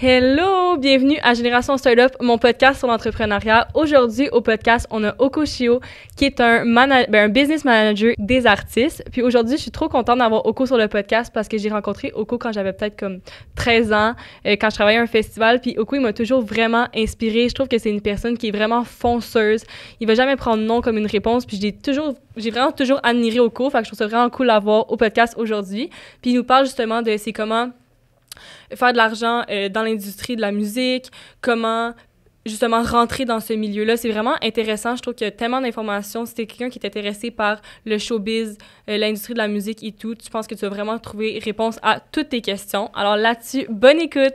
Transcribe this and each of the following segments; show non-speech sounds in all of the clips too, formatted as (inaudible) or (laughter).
Hello, bienvenue à Génération Startup, mon podcast sur l'entrepreneuriat. Aujourd'hui, au podcast, on a Oko Shio, qui est un, ben, un business manager des artistes. Puis aujourd'hui, je suis trop contente d'avoir Oko sur le podcast parce que j'ai rencontré Oko quand j'avais peut-être comme 13 ans, euh, quand je travaillais à un festival. Puis Oko, il m'a toujours vraiment inspirée. Je trouve que c'est une personne qui est vraiment fonceuse. Il va jamais prendre non comme une réponse. Puis j'ai toujours, j'ai vraiment toujours admiré Oko. Fait que je trouve ça vraiment cool d'avoir au podcast aujourd'hui. Puis il nous parle justement de c'est comment faire de l'argent euh, dans l'industrie de la musique, comment justement rentrer dans ce milieu-là. C'est vraiment intéressant. Je trouve qu'il y a tellement d'informations. Si es quelqu'un qui est intéressé par le showbiz, euh, l'industrie de la musique et tout, tu penses que tu vas vraiment trouver réponse à toutes tes questions. Alors là-dessus, bonne écoute!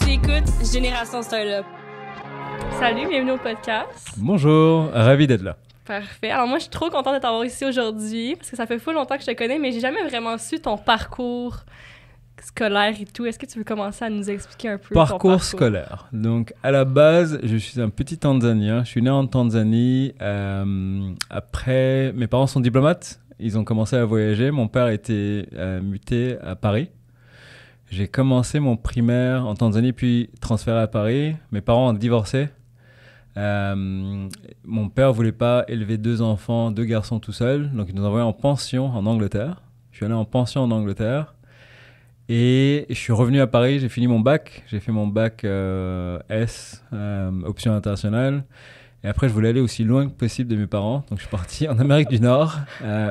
Tu écoutes Génération Startup. Salut, bienvenue au podcast. Bonjour, ravi d'être là. Parfait. Alors moi, je suis trop contente de t'avoir ici aujourd'hui parce que ça fait fou longtemps que je te connais, mais j'ai jamais vraiment su ton parcours scolaire et tout. Est-ce que tu veux commencer à nous expliquer un peu parcours, parcours scolaire. Donc à la base, je suis un petit Tanzanien. Je suis né en Tanzanie. Euh, après, mes parents sont diplomates. Ils ont commencé à voyager. Mon père était euh, muté à Paris. J'ai commencé mon primaire en Tanzanie puis transféré à Paris. Mes parents ont divorcé. Euh, mon père voulait pas élever deux enfants, deux garçons tout seul, donc il nous envoyait en pension en Angleterre. Je suis allé en pension en Angleterre et je suis revenu à Paris. J'ai fini mon bac, j'ai fait mon bac euh, S, euh, option internationale. Et après, je voulais aller aussi loin que possible de mes parents, donc je suis parti en Amérique du Nord.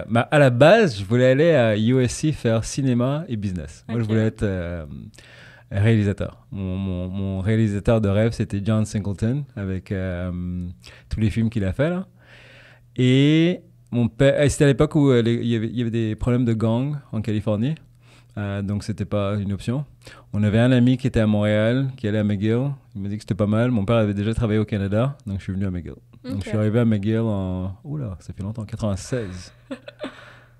Bah, à la base, je voulais aller à USC faire cinéma et business. Moi, je voulais être réalisateur. Mon, réalisateur de rêve, c'était John Singleton, avec euh, tous les films qu'il a fait. Là. Et mon père, c'était à l'époque où euh, il, y avait, des problèmes de gang en Californie. donc euh, donc, c'était pas une option. On avait un ami qui était à Montréal, qui allait à McGill. Il m'a dit que c'était pas mal. Mon père avait déjà travaillé au Canada, donc je suis venu à McGill. Donc, je suis arrivé à McGill en. Oula, ça fait longtemps, 96. (laughs)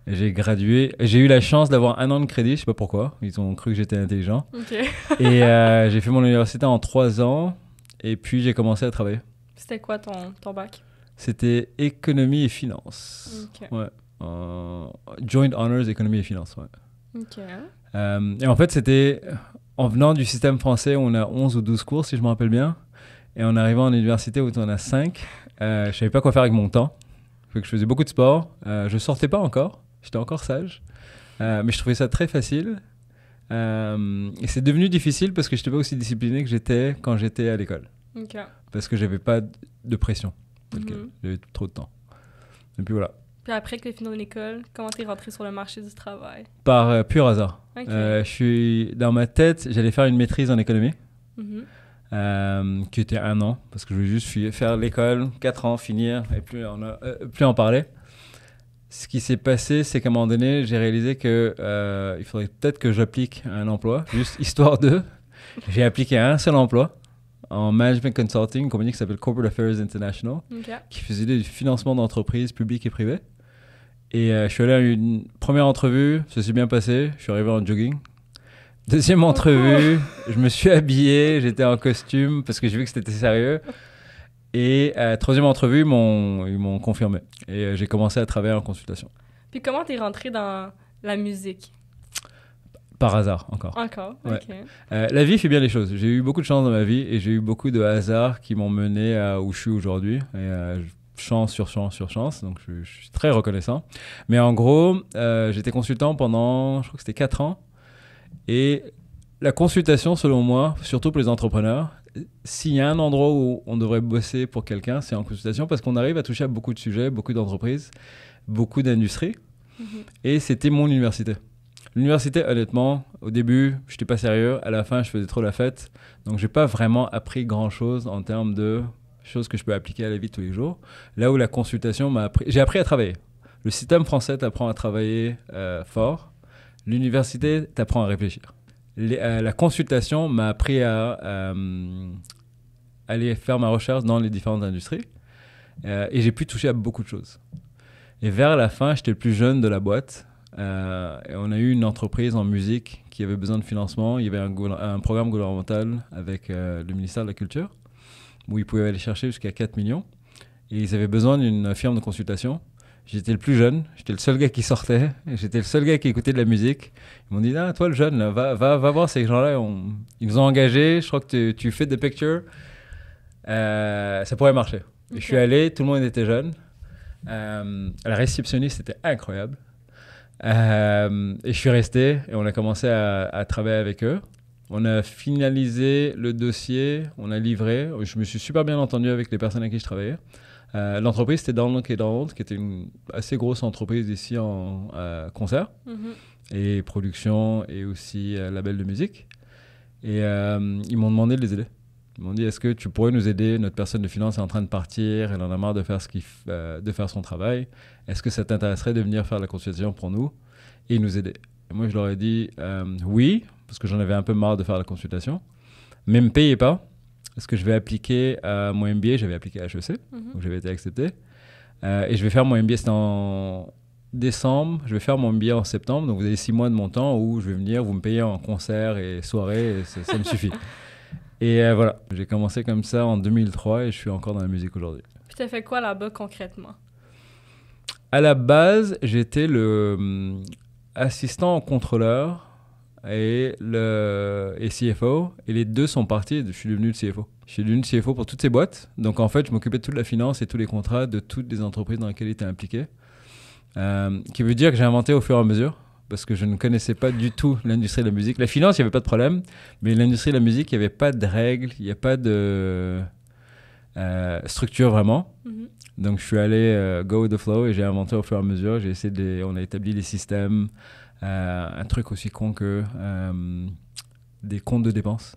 J'ai gradué. J'ai eu la chance d'avoir un an de crédit, je sais pas pourquoi. Ils ont cru que j'étais intelligent. (laughs) et euh, j'ai fait mon université en trois ans. Et puis j'ai commencé à travailler. C'était quoi ton, bac C'était économie et finance. Ouais. Euh, joint Honors économie et finance. Euh, et en fait, c'était en venant du système français, on a 11 ou 12 cours, si je me rappelle bien. Et en arrivant en université où on a 5, je savais pas quoi faire avec mon temps. que je faisais beaucoup de sport. je sortais pas encore. J'étais encore sage. Euh, mais je trouvais ça très facile. Euh, et c'est devenu difficile parce que je n'étais pas aussi discipliné que j'étais quand j'étais à l'école. Parce que j'avais pas de pression. Mhm. J'avais trop de temps. Et puis voilà. Puis après que tu fini l'école, comment es rentré sur le marché du travail Par euh, pur hasard. je suis dans ma tête, j'allais faire une maîtrise en économie, mhm. qui était un an, parce que je voulais juste faire l'école, quatre ans, finir et plus plus en parler ce qui s'est passé, c'est qu'à un moment donné, j'ai réalisé que euh, il faudrait peut-être que j'applique un emploi, juste histoire de. J'ai appliqué à un seul emploi en management consulting, une compagnie qui s'appelle Corporate Affairs International, qui faisait du financement d'entreprises publiques et privées. Et euh, je suis allé à une première entrevue, ça s'est bien passé, je suis arrivé en jogging. Deuxième entrevue, oh. je me suis habillé, j'étais en costume parce que j'ai vu que c'était sérieux. (laughs) Et euh, troisième entrevue, ils m'ont confirmé. Et euh, j'ai commencé à travailler en consultation. Puis comment tu es rentré dans la musique Par hasard, encore. Encore, ok. Euh, la vie fait bien les choses. J'ai eu beaucoup de chance dans ma vie et j'ai eu beaucoup de hasards qui m'ont mené à où je suis aujourd'hui. Euh, chance sur chance sur chance, donc je, suis très reconnaissant. Mais en gros, j'étais consultant pendant, je crois que c'était 4 ans. Et la consultation, selon moi, surtout pour les entrepreneurs, s'il y a un endroit où on devrait bosser pour quelqu'un, c'est en consultation parce qu'on arrive à toucher à beaucoup de sujets, beaucoup d'entreprises, beaucoup d'industries. Mhm. Et c'était mon université. L'université, honnêtement, au début, je n'étais pas sérieux. À la fin, je faisais trop la fête. Donc, je n'ai pas vraiment appris grand-chose en termes de choses que je peux appliquer à la vie de tous les jours. Là où la consultation m'a appris... J'ai appris à travailler. Le système français t'apprend à travailler euh, fort. L'université t'apprend à réfléchir. Euh, la consultation m'a appris à euh, aller faire ma recherche dans les différentes industries. Euh, et j'ai pu toucher à beaucoup de choses. Et vers la fin, j'étais le plus jeune de la boîte. et on a eu une entreprise en musique qui avait besoin de financement. Il y avait un, un programme gouvernemental avec le ministère de la Culture où ils pouvaient aller chercher jusqu'à 4 millions. Et ils avaient besoin d'une firme de consultation J'étais le plus jeune, j'étais le seul gars qui sortait, j'étais le seul gars qui écoutait de la musique. Ils m'ont dit, ah, toi le jeune, va, va, va, voir ces gens-là, ils nous ont engagés, je crois que tu, fais des pictures, euh, ça pourrait marcher. Je suis allé, tout le monde était jeune. Euh, la réceptionniste était incroyable. Euh, et je suis resté et on a commencé à, à, travailler avec eux. On a finalisé le dossier, on a livré. Je me suis super bien entendu avec les personnes avec qui je travaillais. Euh, l'entreprise, c'était Download Download, qui était une assez grosse entreprise ici en euh, concert mhm. et production et aussi euh, label de musique. Et ils m'ont demandé de les aider. Ils m'ont dit est-ce que tu pourrais nous aider Notre personne de finance est en train de partir, elle en a marre de faire, ce de faire son travail. Est-ce que ça t'intéresserait de venir faire la consultation pour nous et nous aider Moi, je leur ai dit oui, parce que j'en avais un peu marre de faire la consultation, mais me payez pas parce que je vais appliquer à euh, mon MBA, j'avais appliqué à HEC, mhm. donc j'avais été accepté. Euh, et je vais faire mon MBA, c'est en décembre, je vais faire mon MBA en septembre, donc vous avez six mois de mon temps où je vais venir, vous me payez en concert et soirée, ça, me (laughs) suffit. Et euh, voilà, j'ai commencé comme ça en 2003 et je suis encore dans la musique aujourd'hui. Tu as fait quoi là-bas concrètement À la base, j'étais le hum, assistant contrôleur et le et CFO et les deux sont partis. Je suis devenu le CFO. Je suis devenu le CFO pour toutes ces boîtes. Donc en fait, je m'occupais de toute la finance et tous les contrats de toutes les entreprises dans lesquelles j'étais impliqué. Euh, qui veut dire que j'ai inventé au fur et à mesure parce que je ne connaissais pas du tout l'industrie de la musique. La finance, il n'y avait pas de problème, mais l'industrie de la musique, il n'y avait pas de règles, il n'y a pas de euh, structure vraiment. Mhm. Donc je suis allé euh, go with the flow et j'ai inventé au fur et à mesure. J'ai essayé on a établi les systèmes. Euh, un truc aussi con que euh, des comptes de dépenses.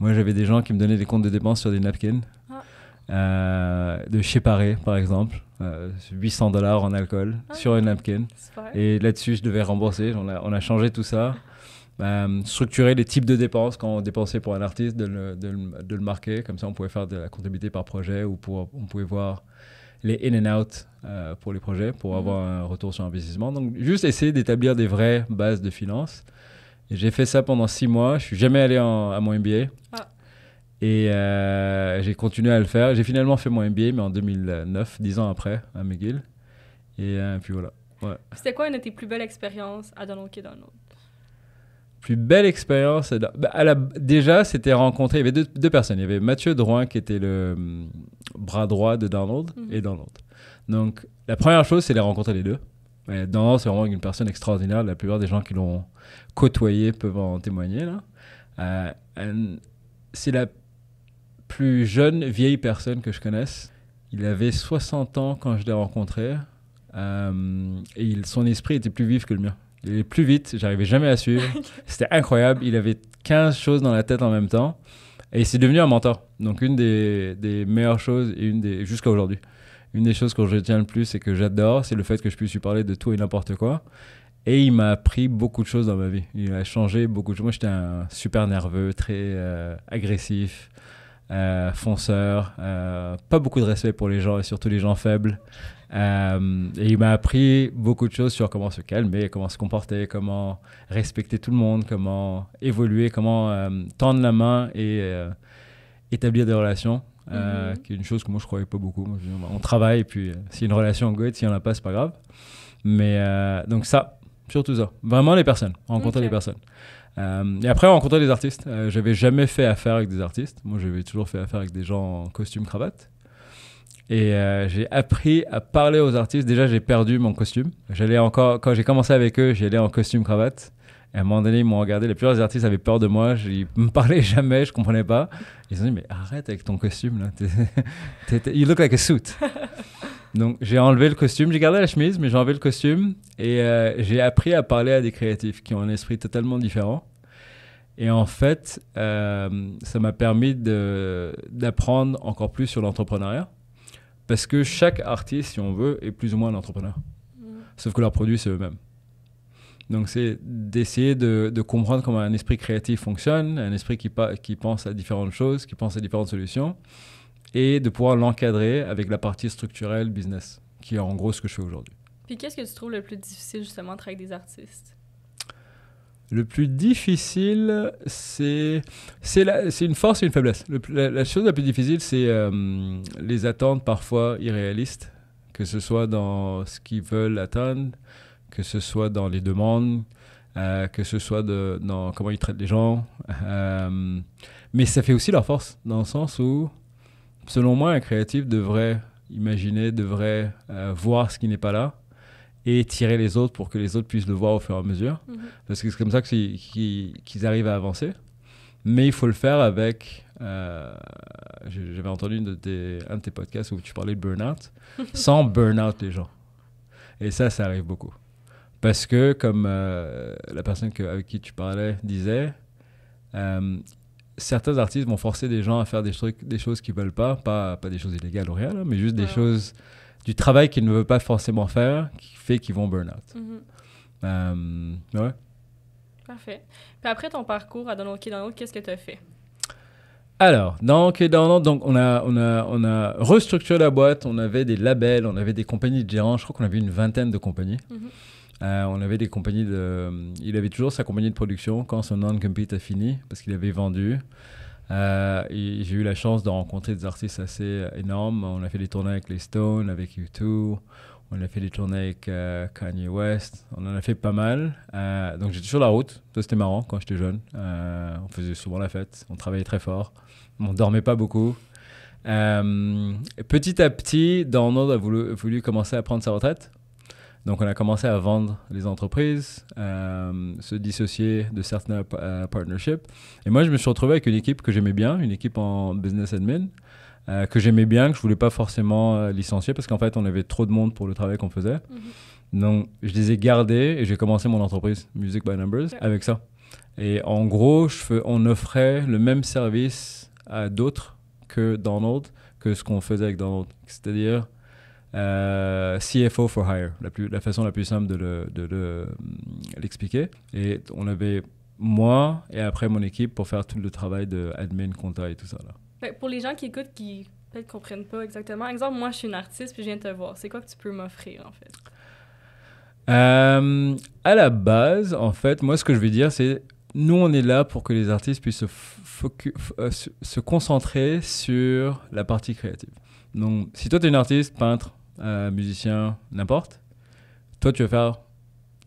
Moi, j'avais des gens qui me donnaient des comptes de dépenses sur des napkins. Ah. Euh, de chez Paré, par exemple, 800 dollars en alcool ah. sur une napkin. Et là-dessus, je devais rembourser. On a, on a changé tout ça. structurer les types de dépenses quand on dépensait pour un artiste, de de le marquer. Comme ça, on pouvait faire de la comptabilité par projet ou on pouvait voir les in and out euh, pour les projets, pour mhm. avoir un retour sur investissement. Donc, juste essayer d'établir des vraies bases de finances. J'ai fait ça pendant six mois. Je suis jamais allé à mon MBA. Ah. Et euh, j'ai continué à le faire. J'ai finalement fait mon MBA, mais en 2009, dix ans après, à McGill. Et euh, puis voilà. C'était quoi une de tes plus belles expériences à dans l'autre plus belle expérience. la, bah, déjà, c'était rencontrer. Il y avait deux, personnes. Il y avait Mathieu Drouin, qui était le hum, bras droit de Donald, mhm. et Donald. Donc, la première chose, c'est les rencontrer les deux. Et Donald, c'est vraiment une personne extraordinaire. La plupart des gens qui l'ont côtoyé peuvent en témoigner. Euh, c'est la plus jeune vieille personne que je connaisse. Il avait 60 ans quand je l'ai rencontré. Euh, et son esprit était plus vif que le mien. Il est plus vite, j'arrivais jamais à suivre. (laughs) C'était incroyable. Il avait 15 choses dans la tête en même temps. Et c'est devenu un mentor. Donc, une des, meilleures choses, et une des jusqu'à aujourd'hui, une des choses que je retiens le plus et que j'adore, c'est le fait que je puisse lui parler de tout et n'importe quoi. Et il m'a appris beaucoup de choses dans ma vie. Il a changé beaucoup de choses. Moi, j'étais un super nerveux, très euh, agressif, euh, fonceur, euh, pas beaucoup de respect pour les gens et surtout les gens faibles. Euh, et il m'a appris beaucoup de choses sur comment se calmer, comment se comporter, comment respecter tout le monde, comment évoluer, comment euh, tendre la main et euh, établir des relations. Mhm. qui est une chose que moi je ne croyais pas beaucoup. on travaille et puis si une relation good, si on n'a pas, c'est pas grave. Mais donc ça, surtout ça. Vraiment les personnes, rencontrer les personnes. et après, rencontrer des artistes. j'avais jamais fait affaire avec des artistes. Moi, j'avais toujours fait affaire avec des gens en costume cravate. Et euh, j'ai appris à parler aux artistes. Déjà, j'ai perdu mon costume. J'allais encore, quand j'ai commencé avec eux, j'allais en costume cravate. Et à un moment donné, ils m'ont regardé. Les plusieurs artistes avaient peur de moi. Ils (laughs) me parlaient jamais. Je comprenais pas. Ils ont dit, mais arrête avec ton costume là. (laughs) you look like a suit. (laughs) Donc j'ai enlevé le costume, j'ai gardé la chemise, mais j'ai enlevé le costume et euh, j'ai appris à parler à des créatifs qui ont un esprit totalement différent. Et en fait, euh, ça m'a permis d'apprendre encore plus sur l'entrepreneuriat. Parce que chaque artiste, si on veut, est plus ou moins un entrepreneur. Mm. Sauf que leurs produit c'est eux-mêmes. Donc, c'est d'essayer de, comprendre comment un esprit créatif fonctionne, un esprit qui, qui pense à différentes choses, qui pense à différentes solutions, et de pouvoir l'encadrer avec la partie structurelle business, qui est en gros ce que je fais aujourd'hui. Puis, qu'est-ce que tu trouves le plus difficile justement de travailler avec des artistes le plus difficile, c'est c'est une force et une faiblesse. la, chose la plus difficile, c'est euh, les attentes parfois irréalistes, que ce soit dans ce qu'ils veulent atteindre, que ce soit dans les demandes, euh, que ce soit de, dans comment ils traitent les gens. Euh, mais ça fait aussi leur force, dans le sens où, selon moi, un créatif devrait imaginer, devrait voir ce qui n'est pas là et tirer les autres pour que les autres puissent le voir au fur et à mesure. Mhm. Parce que c'est comme ça qu'ils arrivent à avancer. Mais il faut le faire avec. Euh, j'avais entendu de tes, un de tes podcasts où tu parlais de burn-out, (laughs) sans burn-out les gens. Et ça, ça arrive beaucoup. Parce que, comme euh, la personne avec qui tu parlais disait, euh, certains artistes vont forcer des gens à faire des, trucs, des choses qu'ils veulent pas, pas, pas des choses illégales au réel, mais juste des choses du travail qu'ils ne veulent pas forcément faire, qui fait qu'ils vont burn-out. Mhm. Euh, Parfait. Puis après ton parcours à Donald Donald, qu'est-ce que tu as fait? Alors, dans donc on a, on, a, on restructuré la boîte, on avait des labels, on avait des compagnies de gérants, je crois qu'on avait une vingtaine de compagnies. Mhm. Euh, on avait des compagnies de. Il avait toujours sa compagnie de production quand son non-compete a fini, parce qu'il avait vendu. Euh, j'ai eu la chance de rencontrer des artistes assez euh, énormes. On a fait des tournées avec les Stones, avec U2. On a fait des tournées avec euh, Kanye West. On en a fait pas mal. donc j'étais sur la route. c'était marrant quand j'étais jeune. on faisait souvent la fête. On travaillait très fort. On dormait pas beaucoup. petit à petit, Donald a voulu commencer à prendre sa retraite. Donc, on a commencé à vendre les entreprises, euh, se dissocier de certains euh, partnerships. Et moi, je me suis retrouvé avec une équipe que j'aimais bien, une équipe en business admin, euh, que j'aimais bien, que je voulais pas forcément licencier parce qu'en fait, on avait trop de monde pour le travail qu'on faisait. Mhm. Donc, je les ai gardés et j'ai commencé mon entreprise, Music by Numbers, avec ça. Et en gros, on offrait le même service à d'autres que Donald, que ce qu'on faisait avec Donald. C'est-à-dire, euh, CFO for hire, la, plus, la façon la plus simple de euh, l'expliquer. et on avait moi et après mon équipe pour faire tout le travail de admin, compta et tout ça. Là. pour les gens qui écoutent, qui peut-être comprennent pas exactement, exemple, moi je suis une artiste puis je viens te voir. C'est quoi que tu peux m'offrir en fait? Euh, à la base, en fait, moi ce que je veux dire, c'est nous on est là pour que les artistes puissent se, se concentrer sur la partie créative. Donc, si toi, tu es une artiste, peintre, euh, musicien, n'importe. Toi, tu vas faire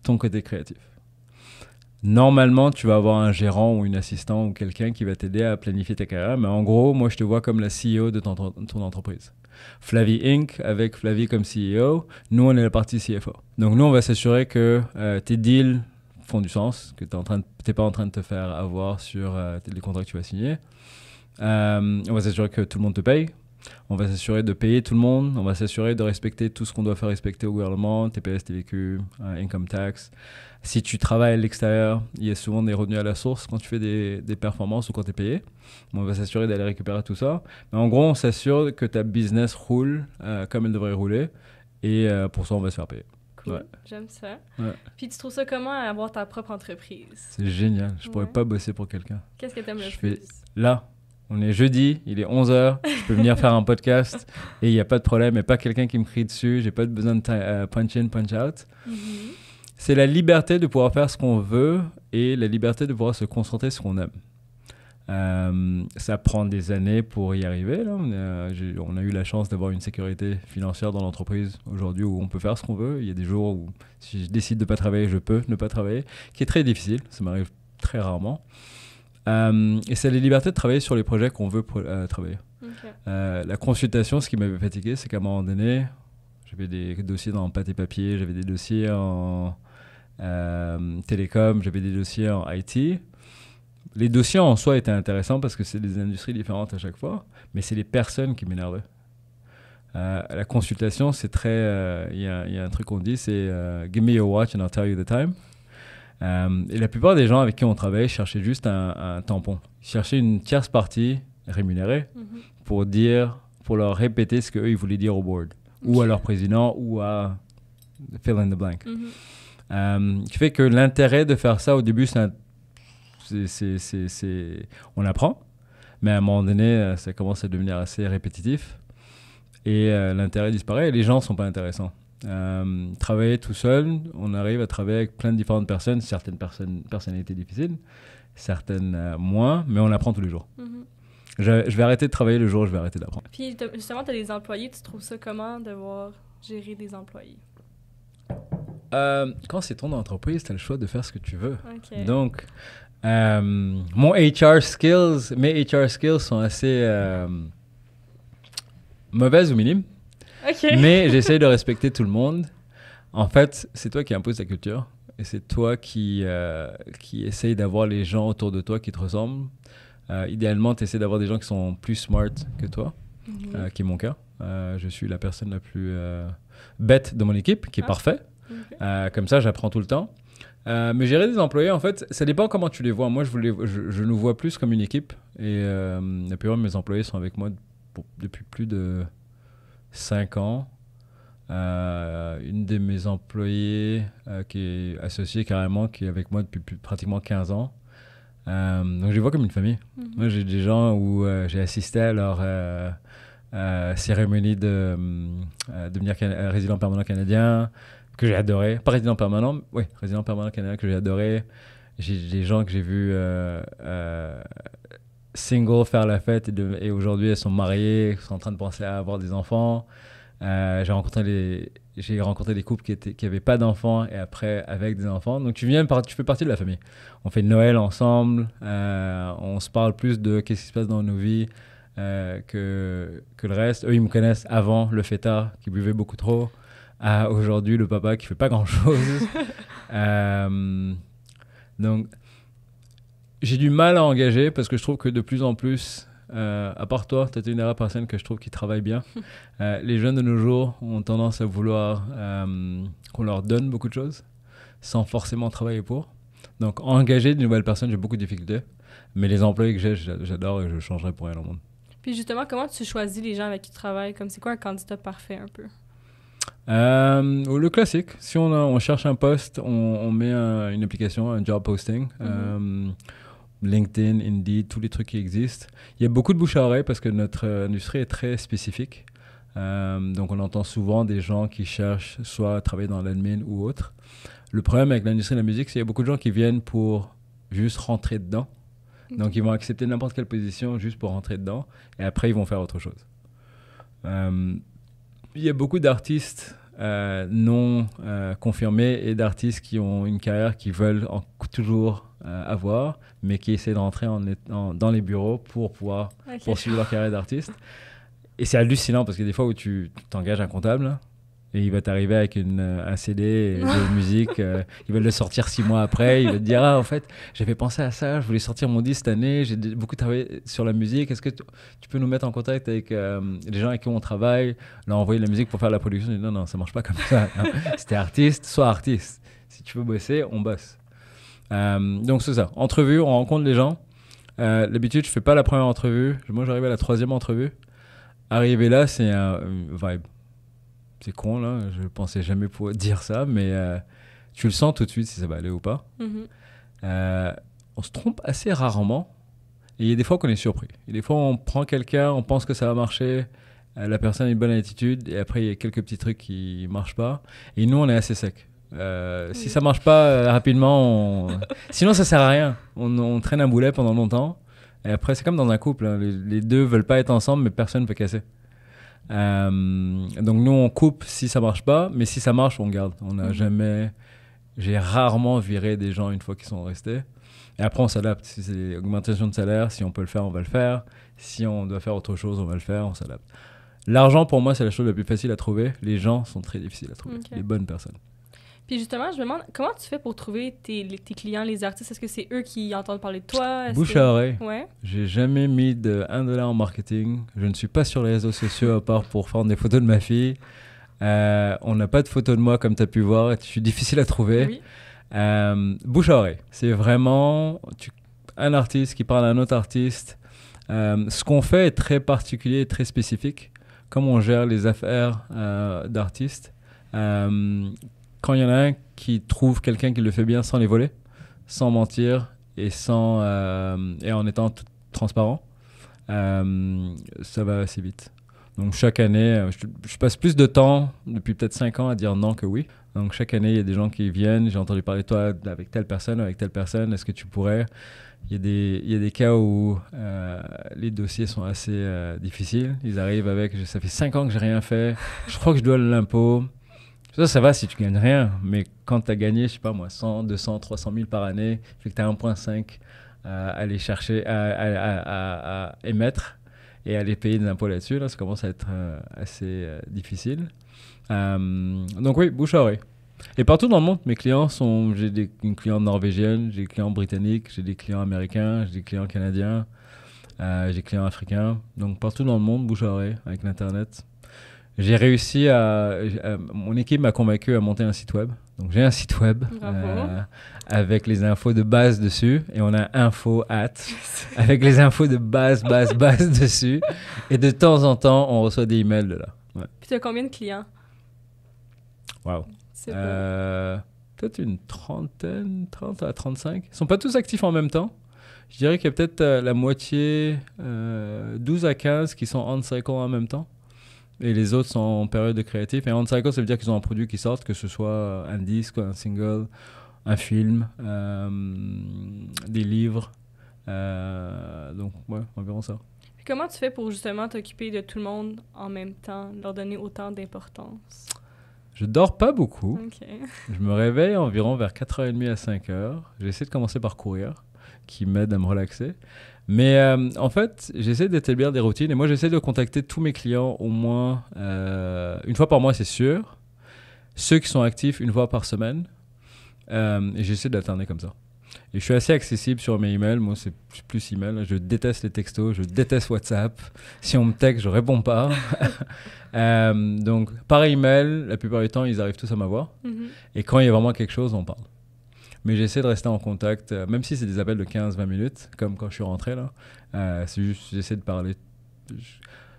ton côté créatif. Normalement, tu vas avoir un gérant ou une assistante ou quelqu'un qui va t'aider à planifier ta carrière. Mais en gros, moi, je te vois comme la CEO de ton, entreprise. Flavie Inc. avec Flavie comme CEO. Nous, on est la partie CFO. Donc, nous, on va s'assurer que euh, tes deals font du sens, que tu n'es pas en train de te faire avoir sur euh, les contrats que tu vas signer. on va s'assurer que tout le monde te paye. On va s'assurer de payer tout le monde, on va s'assurer de respecter tout ce qu'on doit faire respecter au gouvernement, TPS, TVQ, euh, income tax. Si tu travailles à l'extérieur, il y a souvent des revenus à la source quand tu fais des, performances ou quand tu es payé. On va s'assurer d'aller récupérer tout ça. Mais en gros, on s'assure que ta business roule euh, comme elle devrait rouler et euh, pour ça, on va se faire payer. Cool. J'aime ça. Puis tu trouves ça comment avoir ta propre entreprise C'est génial. Je pourrais pas bosser pour quelqu'un. Qu'est-ce que tu le fais Là, on est jeudi, il est 11h, je peux venir faire un podcast (laughs) et il n'y a pas de problème, il n'y a pas quelqu'un qui me crie dessus, j'ai pas besoin de euh, punch in, punch out. Mhm. C'est la liberté de pouvoir faire ce qu'on veut et la liberté de pouvoir se concentrer sur ce qu'on aime. Euh, ça prend des années pour y arriver. On, a, on, a, eu la chance d'avoir une sécurité financière dans l'entreprise aujourd'hui où on peut faire ce qu'on veut. Il y a des jours où si je décide de ne pas travailler, je peux ne pas travailler, qui est très difficile, ça m'arrive très rarement. Euh, et c'est la liberté de travailler sur les projets qu'on veut euh, travailler. Euh, la consultation, ce qui m'avait fatigué, c'est qu'à un moment donné, j'avais des dossiers dans et papier, j'avais des dossiers en télécom, j'avais des dossiers en IT. Les dossiers en soi étaient intéressants parce que c'est des industries différentes à chaque fois, mais c'est les personnes qui m'énervaient. la consultation, c'est très. Il y, a un truc qu'on dit, c'est Give me your watch and I'll tell you the time. Euh, et la plupart des gens avec qui on travaille cherchaient juste un, tampon. Ils cherchaient une tierce partie rémunérée mhm. pour dire, pour leur répéter ce qu'eux, ils voulaient dire au board, ou à leur président, ou à fill in the blank. Mhm. Euh, ce qui fait que l'intérêt de faire ça au début, c'est on apprend, mais à un moment donné, euh, ça commence à devenir assez répétitif et l'intérêt disparaît et les gens ne sont pas intéressants. Euh, travailler tout seul, on arrive à travailler avec plein de différentes personnes, certaines personnes, personnalités difficiles, certaines euh, moins, mais on apprend tous les jours. Mhm. je, vais arrêter de travailler le jour je vais arrêter d'apprendre. Puis justement, tu as des employés, tu trouves ça comment devoir gérer des employés euh, Quand c'est ton entreprise, tu as le choix de faire ce que tu veux. Donc, mon HR skills, mes HR skills sont assez mauvaises ou minimes. Mais j'essaye de respecter tout le monde. En fait, c'est toi qui imposes ta culture et c'est toi qui, euh, qui essaye d'avoir les gens autour de toi qui te ressemblent. Euh, idéalement, tu essaies d'avoir des gens qui sont plus smart que toi, mhm. euh, qui est mon cas. je suis la personne la plus bête de mon équipe, qui est parfaite. Ah. parfait. comme ça, j'apprends tout le temps. mais gérer des employés, en fait, ça dépend comment tu les vois. Moi, je, je, nous vois plus comme une équipe. Et la plupart de mes employés sont avec moi depuis plus de 5 ans. Euh, une de mes employées euh, qui est associée carrément, qui est avec moi depuis pratiquement 15 ans. Euh, donc je les vois comme une famille. Mhm. Moi, j'ai des gens où j'ai assisté à leur cérémonie de devenir résident permanent canadien, que j'ai adoré. Pas résident permanent, oui, résident permanent canadien que j'ai adoré. J'ai des gens que j'ai vus single, faire la fête, et, aujourd'hui elles sont mariées, sont en train de penser à avoir des enfants. Euh, j'ai rencontré les j'ai rencontré des couples qui étaient qui avaient pas d'enfants et après avec des enfants donc tu viens tu fais partie de la famille on fait Noël ensemble euh, on se parle plus de qu'est-ce qui se passe dans nos vies euh, que que le reste eux ils me connaissent avant le feta, qui buvait beaucoup trop à aujourd'hui le papa qui fait pas grand chose (laughs) donc j'ai du mal à engager parce que je trouve que de plus en plus, euh, à part toi, tu es une rares personnes que je trouve qui travaille bien. (laughs) Euh, les jeunes de nos jours ont tendance à vouloir euh, qu'on leur donne beaucoup de choses sans forcément travailler pour. Donc, engager de nouvelles personnes, j'ai beaucoup de difficultés. Mais les employés que j'ai, j'adore et je changerai pour rien au monde. Puis justement, comment tu choisis les gens avec qui tu travailles Comme c'est quoi un candidat parfait un peu le classique, si on, cherche un poste, on, met une application, un job posting. Mm-hmm. LinkedIn, Indeed, tous les trucs qui existent. Il y a beaucoup de bouche à oreille parce que notre euh, industrie est très spécifique. Euh, donc on entend souvent des gens qui cherchent soit à travailler dans l'admin ou autre. Le problème avec l'industrie de la musique, c'est qu'il y a beaucoup de gens qui viennent pour juste rentrer dedans. Donc ils vont accepter n'importe quelle position juste pour rentrer dedans et après ils vont faire autre chose. Euh, il y a beaucoup d'artistes non confirmés et d'artistes qui ont une carrière qui veulent en, toujours euh, à voir, mais qui essaient de en, dans les bureaux pour pouvoir poursuivre leur carrière d'artiste. Et c'est hallucinant parce que des fois où tu t'engages un comptable et il va t'arriver avec une, euh, un CD de (laughs) musique, euh, il va le sortir six mois après, il va te dire Ah, en fait, j'avais pensé à ça, je voulais sortir mon disque cette année, j'ai beaucoup travaillé sur la musique, est-ce que tu, peux nous mettre en contact avec les gens avec qui on travaille, leur envoyer la musique pour faire la production Non, non, ça marche pas comme ça. Hein. C'était artiste, soit artiste. Si tu veux bosser, on bosse. Euh, donc c'est ça. Entrevue, on rencontre les gens. L'habitude euh, je fais pas la première entrevue. Moi, j'arrive à la troisième entrevue. Arriver là, c'est un vibe. C'est con, là. Je pensais jamais pouvoir (laughs) dire ça, mais euh, tu le sens tout de suite si ça va aller ou pas. Mm-hmm. on se trompe assez rarement. Et il y a des fois qu'on est surpris. Et des fois, on prend quelqu'un, on pense que ça va marcher, la personne a une bonne attitude, et après, il y a quelques petits trucs qui marchent pas. Et nous, on est assez sec. Euh, si ça marche pas euh, rapidement, sinon ça sert à rien. On, traîne un boulet pendant longtemps. Et après, c'est comme dans un couple. Hein. Les, deux veulent pas être ensemble, mais personne peut casser. Euh, donc nous, on coupe si ça marche pas, mais si ça marche, on garde. On n'a mhm. jamais. J'ai rarement viré des gens une fois qu'ils sont restés. Et après, on s'adapte. Si c'est augmentation de salaire, si on peut le faire, on va le faire. Si on doit faire autre chose, on va le faire, on s'adapte. L'argent, pour moi, c'est la chose la plus facile à trouver. Les gens sont très difficiles à trouver, les bonnes personnes. Puis justement, je me demande, comment tu fais pour trouver tes, clients, les artistes? Est-ce que c'est eux qui entendent parler de toi? Bouche à oreille. Ouais. J'ai jamais mis de 1 dollar en marketing. Je ne suis pas sur les réseaux sociaux à part pour faire des photos de ma fille. Euh, on n'a pas de photos de moi comme tu as pu voir. Je suis difficile à trouver. Oui. Euh, bouche à oreille. C'est vraiment tu, un artiste qui parle à un autre artiste. Euh, ce qu'on fait est très particulier, très spécifique. Comme on gère les affaires d'artistes quand il y en a un qui trouve quelqu'un qui le fait bien sans les voler, sans mentir et, sans, euh, et en étant transparent, euh, ça va assez vite. Donc chaque année, euh, je, passe plus de temps depuis peut-être 5 ans à dire non que oui. Donc chaque année, il y a des gens qui viennent, j'ai entendu parler de toi avec telle personne, avec telle personne, est-ce que tu pourrais il y, a des, il y a des cas où les dossiers sont assez difficiles. Ils arrivent avec, ça fait 5 ans que j'ai rien fait, je crois que je dois l'impôt, ça, va si tu gagnes rien, mais quand tu as gagné, je sais pas moi, 100, 200, 300 000 par année, fait que tu as 1,5 à aller chercher, à, émettre et à aller payer des impôts là-dessus, là, ça commence à être euh, assez euh, difficile. Euh, donc oui, bouche à Et partout dans le monde, mes clients sont, j'ai des une cliente norvégienne, j'ai des clients britanniques, j'ai des clients américains, j'ai des clients canadiens, j'ai des clients africains. Donc partout dans le monde, bouche à avec l'internet. J'ai réussi à, Mon équipe m'a convaincu à monter un site web. Donc j'ai un site web euh, avec les infos de base dessus et on a info at (laughs) avec les infos de base, base, base (laughs) dessus. Et de temps en temps, on reçoit des emails de là. Ouais. tu as combien de clients Waouh. Peut-être une trentaine, 30 à 35. Ils sont pas tous actifs en même temps. Je dirais qu'il y a peut-être euh, la moitié, euh, 12 à 15 qui sont en cycle en même temps. Et les autres sont en période de créatif. Et on cycle, ça veut dire qu'ils ont un produit qui sort, que ce soit un disque, un single, un film, euh, des livres. Euh, donc, ouais, environ ça. comment tu fais pour justement t'occuper de tout le monde en même temps, leur donner autant d'importance? Je dors pas beaucoup. (laughs) Je me réveille environ vers 4h30 à 5h. J'essaie de commencer par courir, qui m'aide à me relaxer. Mais euh, en fait, j'essaie d'établir des routines et moi, j'essaie de contacter tous mes clients au moins euh, une fois par mois, c'est sûr. Ceux qui sont actifs une fois par semaine. Euh, et j'essaie d'alterner comme ça. Et je suis assez accessible sur mes emails. Moi, c'est plus email. Je déteste les textos, je déteste WhatsApp. Si on me texte, je réponds pas. (laughs) donc, par email, la plupart du temps, ils arrivent tous à m'avoir. Mm-hmm. Et quand il y a vraiment quelque chose, on parle. Mais j'essaie de rester en contact, euh, même si c'est des appels de 15-20 minutes, comme quand je suis rentré là. Euh, c'est juste, j'essaie de parler.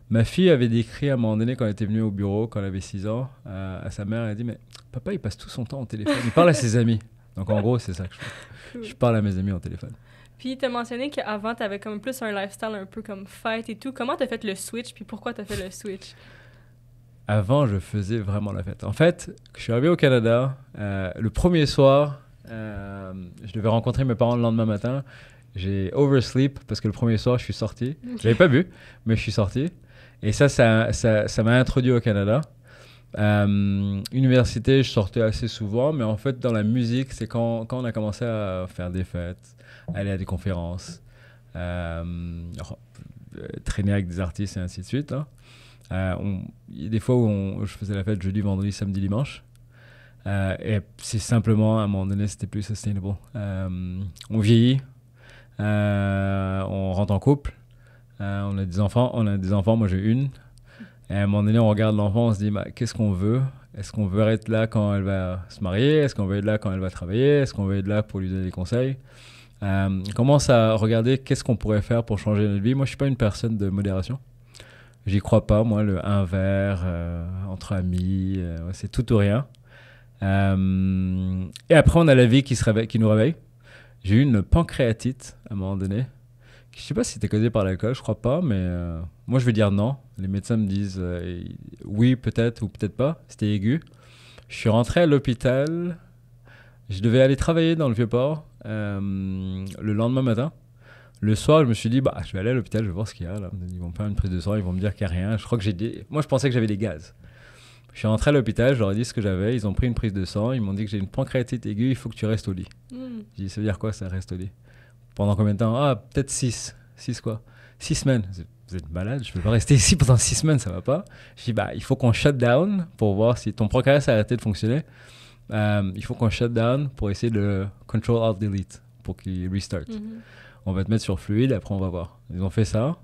Ma fille avait décrit à un moment donné, quand elle était venue au bureau, quand elle avait 6 ans, euh, à sa mère, elle a dit Mais papa, il passe tout son temps au téléphone. Il parle à ses amis. Donc en gros, c'est ça que je fais. Je parle à mes amis au téléphone. Puis, tu as mentionné qu'avant, tu avais comme plus un lifestyle un peu comme fête et tout. Comment tu as fait le switch, puis pourquoi tu as fait le switch Avant, je faisais vraiment la fête. En fait, je suis arrivé au Canada, le premier soir, euh, je devais rencontrer mes parents le lendemain matin. J'ai oversleep parce que le premier soir, je suis sorti. J'avais pas vu mais je suis sorti. Et ça, ça, ça, m'a introduit au Canada. Euh, université, je sortais assez souvent, mais en fait, dans la musique, c'est quand, quand, on a commencé à faire des fêtes, aller à des conférences, euh, traîner avec des artistes et ainsi de suite. Hein. y a des fois où je faisais la fête jeudi, vendredi, samedi, dimanche. Euh, et c'est simplement, à un moment donné, c'était plus sustainable. Euh, on vieillit, euh, on rentre en couple, on a des enfants, on a des enfants, moi j'ai une. Et à un moment donné, on regarde l'enfant, on se dit, bah, qu'est-ce qu'on veut Est-ce qu'on veut être là quand elle va se marier Est-ce qu'on veut être là quand elle va travailler Est-ce qu'on veut être là pour lui donner des conseils On commence à regarder qu'est-ce qu'on pourrait faire pour changer notre vie. Moi, je suis pas une personne de modération. J'y crois pas, moi, le un verre, entre amis, c'est tout ou rien. Euh, et après, on a la vie qui, se qui nous réveille. J'ai eu une pancréatite à un moment donné. Je sais pas si c'était causé par l'alcool, je crois pas, mais euh, moi je vais dire non. Les médecins me disent euh, oui, peut-être ou peut-être pas. C'était aigu. Je suis rentré à l'hôpital. Je devais aller travailler dans le Vieux-Port le lendemain matin. Le soir, je me suis dit, bah, je vais aller à l'hôpital, je vais voir ce qu'il y a. Là. Ils vont faire une prise de sang, ils vont me dire qu'il n'y a rien. Je crois que j'ai Moi, je pensais que j'avais des gaz. Je suis rentré à l'hôpital, je leur ai dit ce que j'avais, ils ont pris une prise de sang, ils m'ont dit que j'ai une pancréatite aiguë, il faut que tu restes au lit. Mm. J'ai dit, ça veut dire quoi ça, reste au lit Pendant combien de temps Ah, peut-être 6. 6 quoi 6 semaines. Vous êtes malade, je ne peux pas rester ici pendant 6 semaines, ça ne va pas. Je dit, bah, il faut qu'on shut down pour voir si ton pancréas a arrêté de fonctionner. Euh, il faut qu'on shut down pour essayer de control alt delete, pour qu'il restart. Mhm. On va te mettre sur fluide, après on va voir. Ils ont fait ça.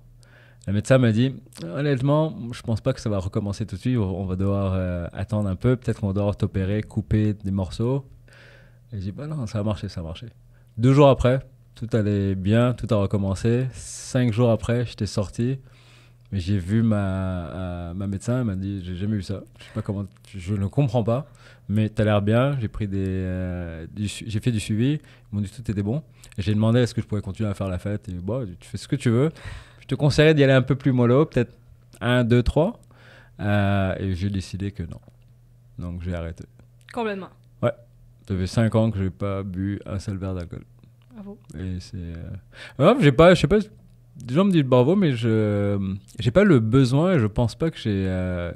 Le médecin m'a dit honnêtement, je pense pas que ça va recommencer tout de suite. On va devoir euh, attendre un peu. Peut-être qu'on va devoir t'opérer, couper des morceaux. Et j'ai dit bah non, ça a marché, ça a marché. Deux jours après, tout allait bien, tout a recommencé. Cinq jours après, j'étais sorti. Mais j'ai vu ma, euh, ma médecin, elle m'a dit J'ai jamais eu ça. Je, pas comment, je ne comprends pas, mais tu as l'air bien. J'ai pris des, euh, j'ai fait du suivi. Ils m'ont dit Tout était bon. j'ai demandé Est-ce que je pouvais continuer à faire la fête Et bon, bah, tu fais ce que tu veux je te conseillerais d'y aller un peu plus mollo, peut-être 1, 2, 3. et j'ai décidé que non. Donc j'ai arrêté. Complètement. Ouais. Ça fait 5 ans que j'ai pas bu un seul verre d'alcool. Bravo. Et c'est. Euh, j'ai pas. Je sais pas. Les gens me disent bravo, mais je. J'ai pas le besoin et je pense pas que j'ai. Euh,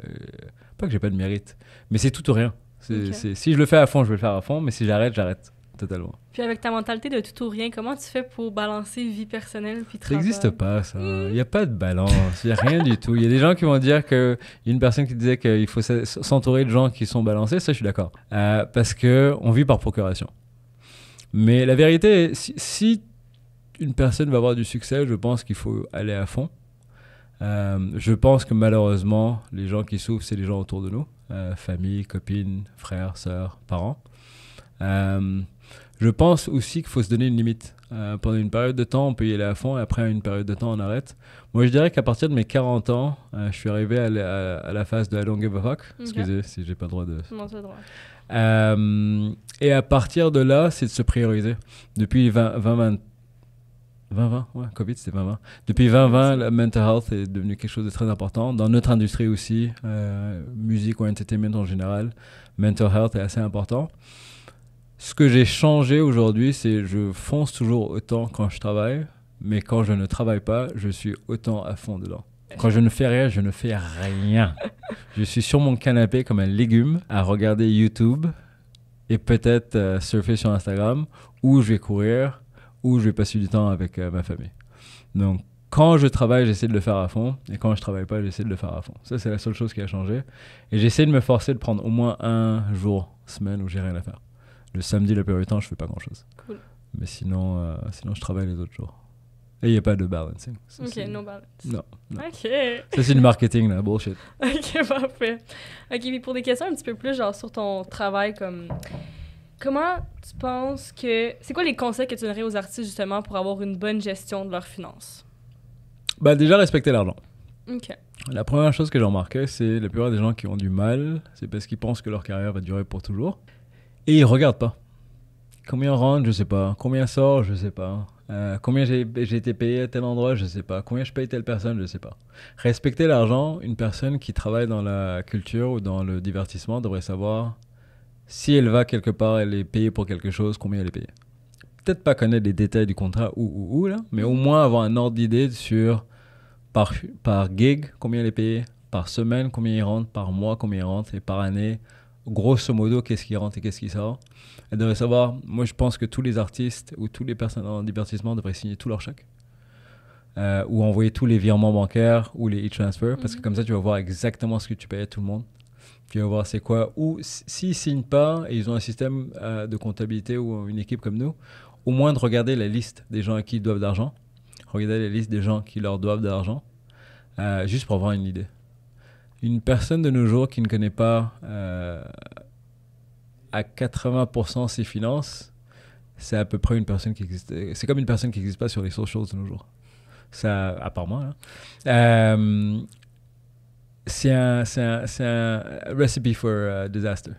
pas que j'ai pas de mérite. Mais c'est tout ou rien. Si je le fais à fond, je vais le faire à fond, mais si j'arrête, j'arrête totalement. Puis avec ta mentalité de tout ou rien, comment tu fais pour balancer vie personnelle puis travail? Ça n'existe pas, ça. Mm. Il n'y a pas de balance. Il n'y a rien du tout. Il y a des gens qui vont dire que... y a une personne qui disait qu'il faut s'entourer de gens qui sont balancés. Ça, je suis d'accord. Euh, parce qu'on vit par procuration. Mais la vérité, si, une personne va avoir du succès, je pense qu'il faut aller à fond. Euh, je pense que malheureusement, les gens qui souffrent, c'est les gens autour de nous. Euh, famille, copines, frères, sœurs, parents. Euh, je pense aussi qu'il faut se donner une limite. Euh, pendant une période de temps, on peut y aller à fond et après une période de temps, on arrête. Moi, je dirais qu'à partir de mes 40 ans, euh, je suis arrivé à la, phase de la don't give a Excusez si j'ai pas le droit de. Non, le droit. Euh, et à partir de là, c'est de se prioriser. Depuis 20, 20, 2020, ouais, Covid c'était 2020. Depuis 2020, la mental health est devenue quelque chose de très important. Dans notre industrie aussi, musique ou entertainment en général, mental health est assez important. Ce que j'ai changé aujourd'hui, c'est je fonce toujours autant quand je travaille, mais quand je ne travaille pas, je suis autant à fond dedans. Quand je ne fais rien, je ne fais rien. (laughs) je suis sur mon canapé comme un légume à regarder YouTube et peut-être euh, surfer sur Instagram, ou je vais courir, ou je vais passer du temps avec euh, ma famille. Donc quand je travaille, j'essaie de le faire à fond. Et quand je travaille pas, j'essaie de le faire à fond. Ça, c'est la seule chose qui a changé. Et j'essaie de me forcer de prendre au moins un jour, semaine où j'ai rien à faire. Le samedi, la plupart du temps, je fais pas grand-chose. Cool. Mais sinon, euh, sinon, je travaille les autres jours. Et il n'y a pas de balancing. ok, no balance. Non, Ok. Ça, c'est du marketing, là, bullshit. (laughs) ok, parfait. Ok, mais pour des questions un petit peu plus, genre, sur ton travail, comme. Comment tu penses que. C'est quoi les conseils que tu donnerais aux artistes, justement, pour avoir une bonne gestion de leurs finances? Bah, déjà, respecter l'argent. Ok. La première chose que j'ai remarqué, c'est la plupart des gens qui ont du mal, c'est parce qu'ils pensent que leur carrière va durer pour toujours. Et ils regardent pas. Combien rentre, je sais pas. Combien sort, je sais pas. Euh, combien j'ai été payé à tel endroit, je sais pas. Combien je paye telle personne, je sais pas. Respecter l'argent, une personne qui travaille dans la culture ou dans le divertissement devrait savoir si elle va quelque part, elle est payée pour quelque chose, combien elle est payée. Peut-être pas connaître les détails du contrat ou ou ou là, mais au moins avoir un ordre d'idée sur par, par gig combien elle est payée, par semaine combien il rentre, par mois combien il rentre et par année grosso modo qu'est-ce qui rentre et qu'est-ce qui sort. Elle devrait savoir, moi je pense que tous les artistes ou toutes les personnes en divertissement devraient signer tous leurs chèques. Euh, ou envoyer tous les virements bancaires ou les e-transfers, parce que mhm. comme ça tu vas voir exactement ce que tu payes à tout le monde. Tu vas voir c'est quoi. Ou s'ils signent pas et ils ont un système euh, de comptabilité ou une équipe comme nous, au moins de regarder la liste des gens à qui ils doivent de l'argent, regarder la liste des gens qui leur doivent de l'argent, euh, juste pour avoir une idée une personne de nos jours qui ne connaît pas euh, à 80% ses finances, c'est à peu près une personne qui existe. C'est comme une personne qui n'existe pas sur les socials de nos jours. Ça, à part moi. Hein. Euh, c'est un, un, un, recipe for euh, disaster.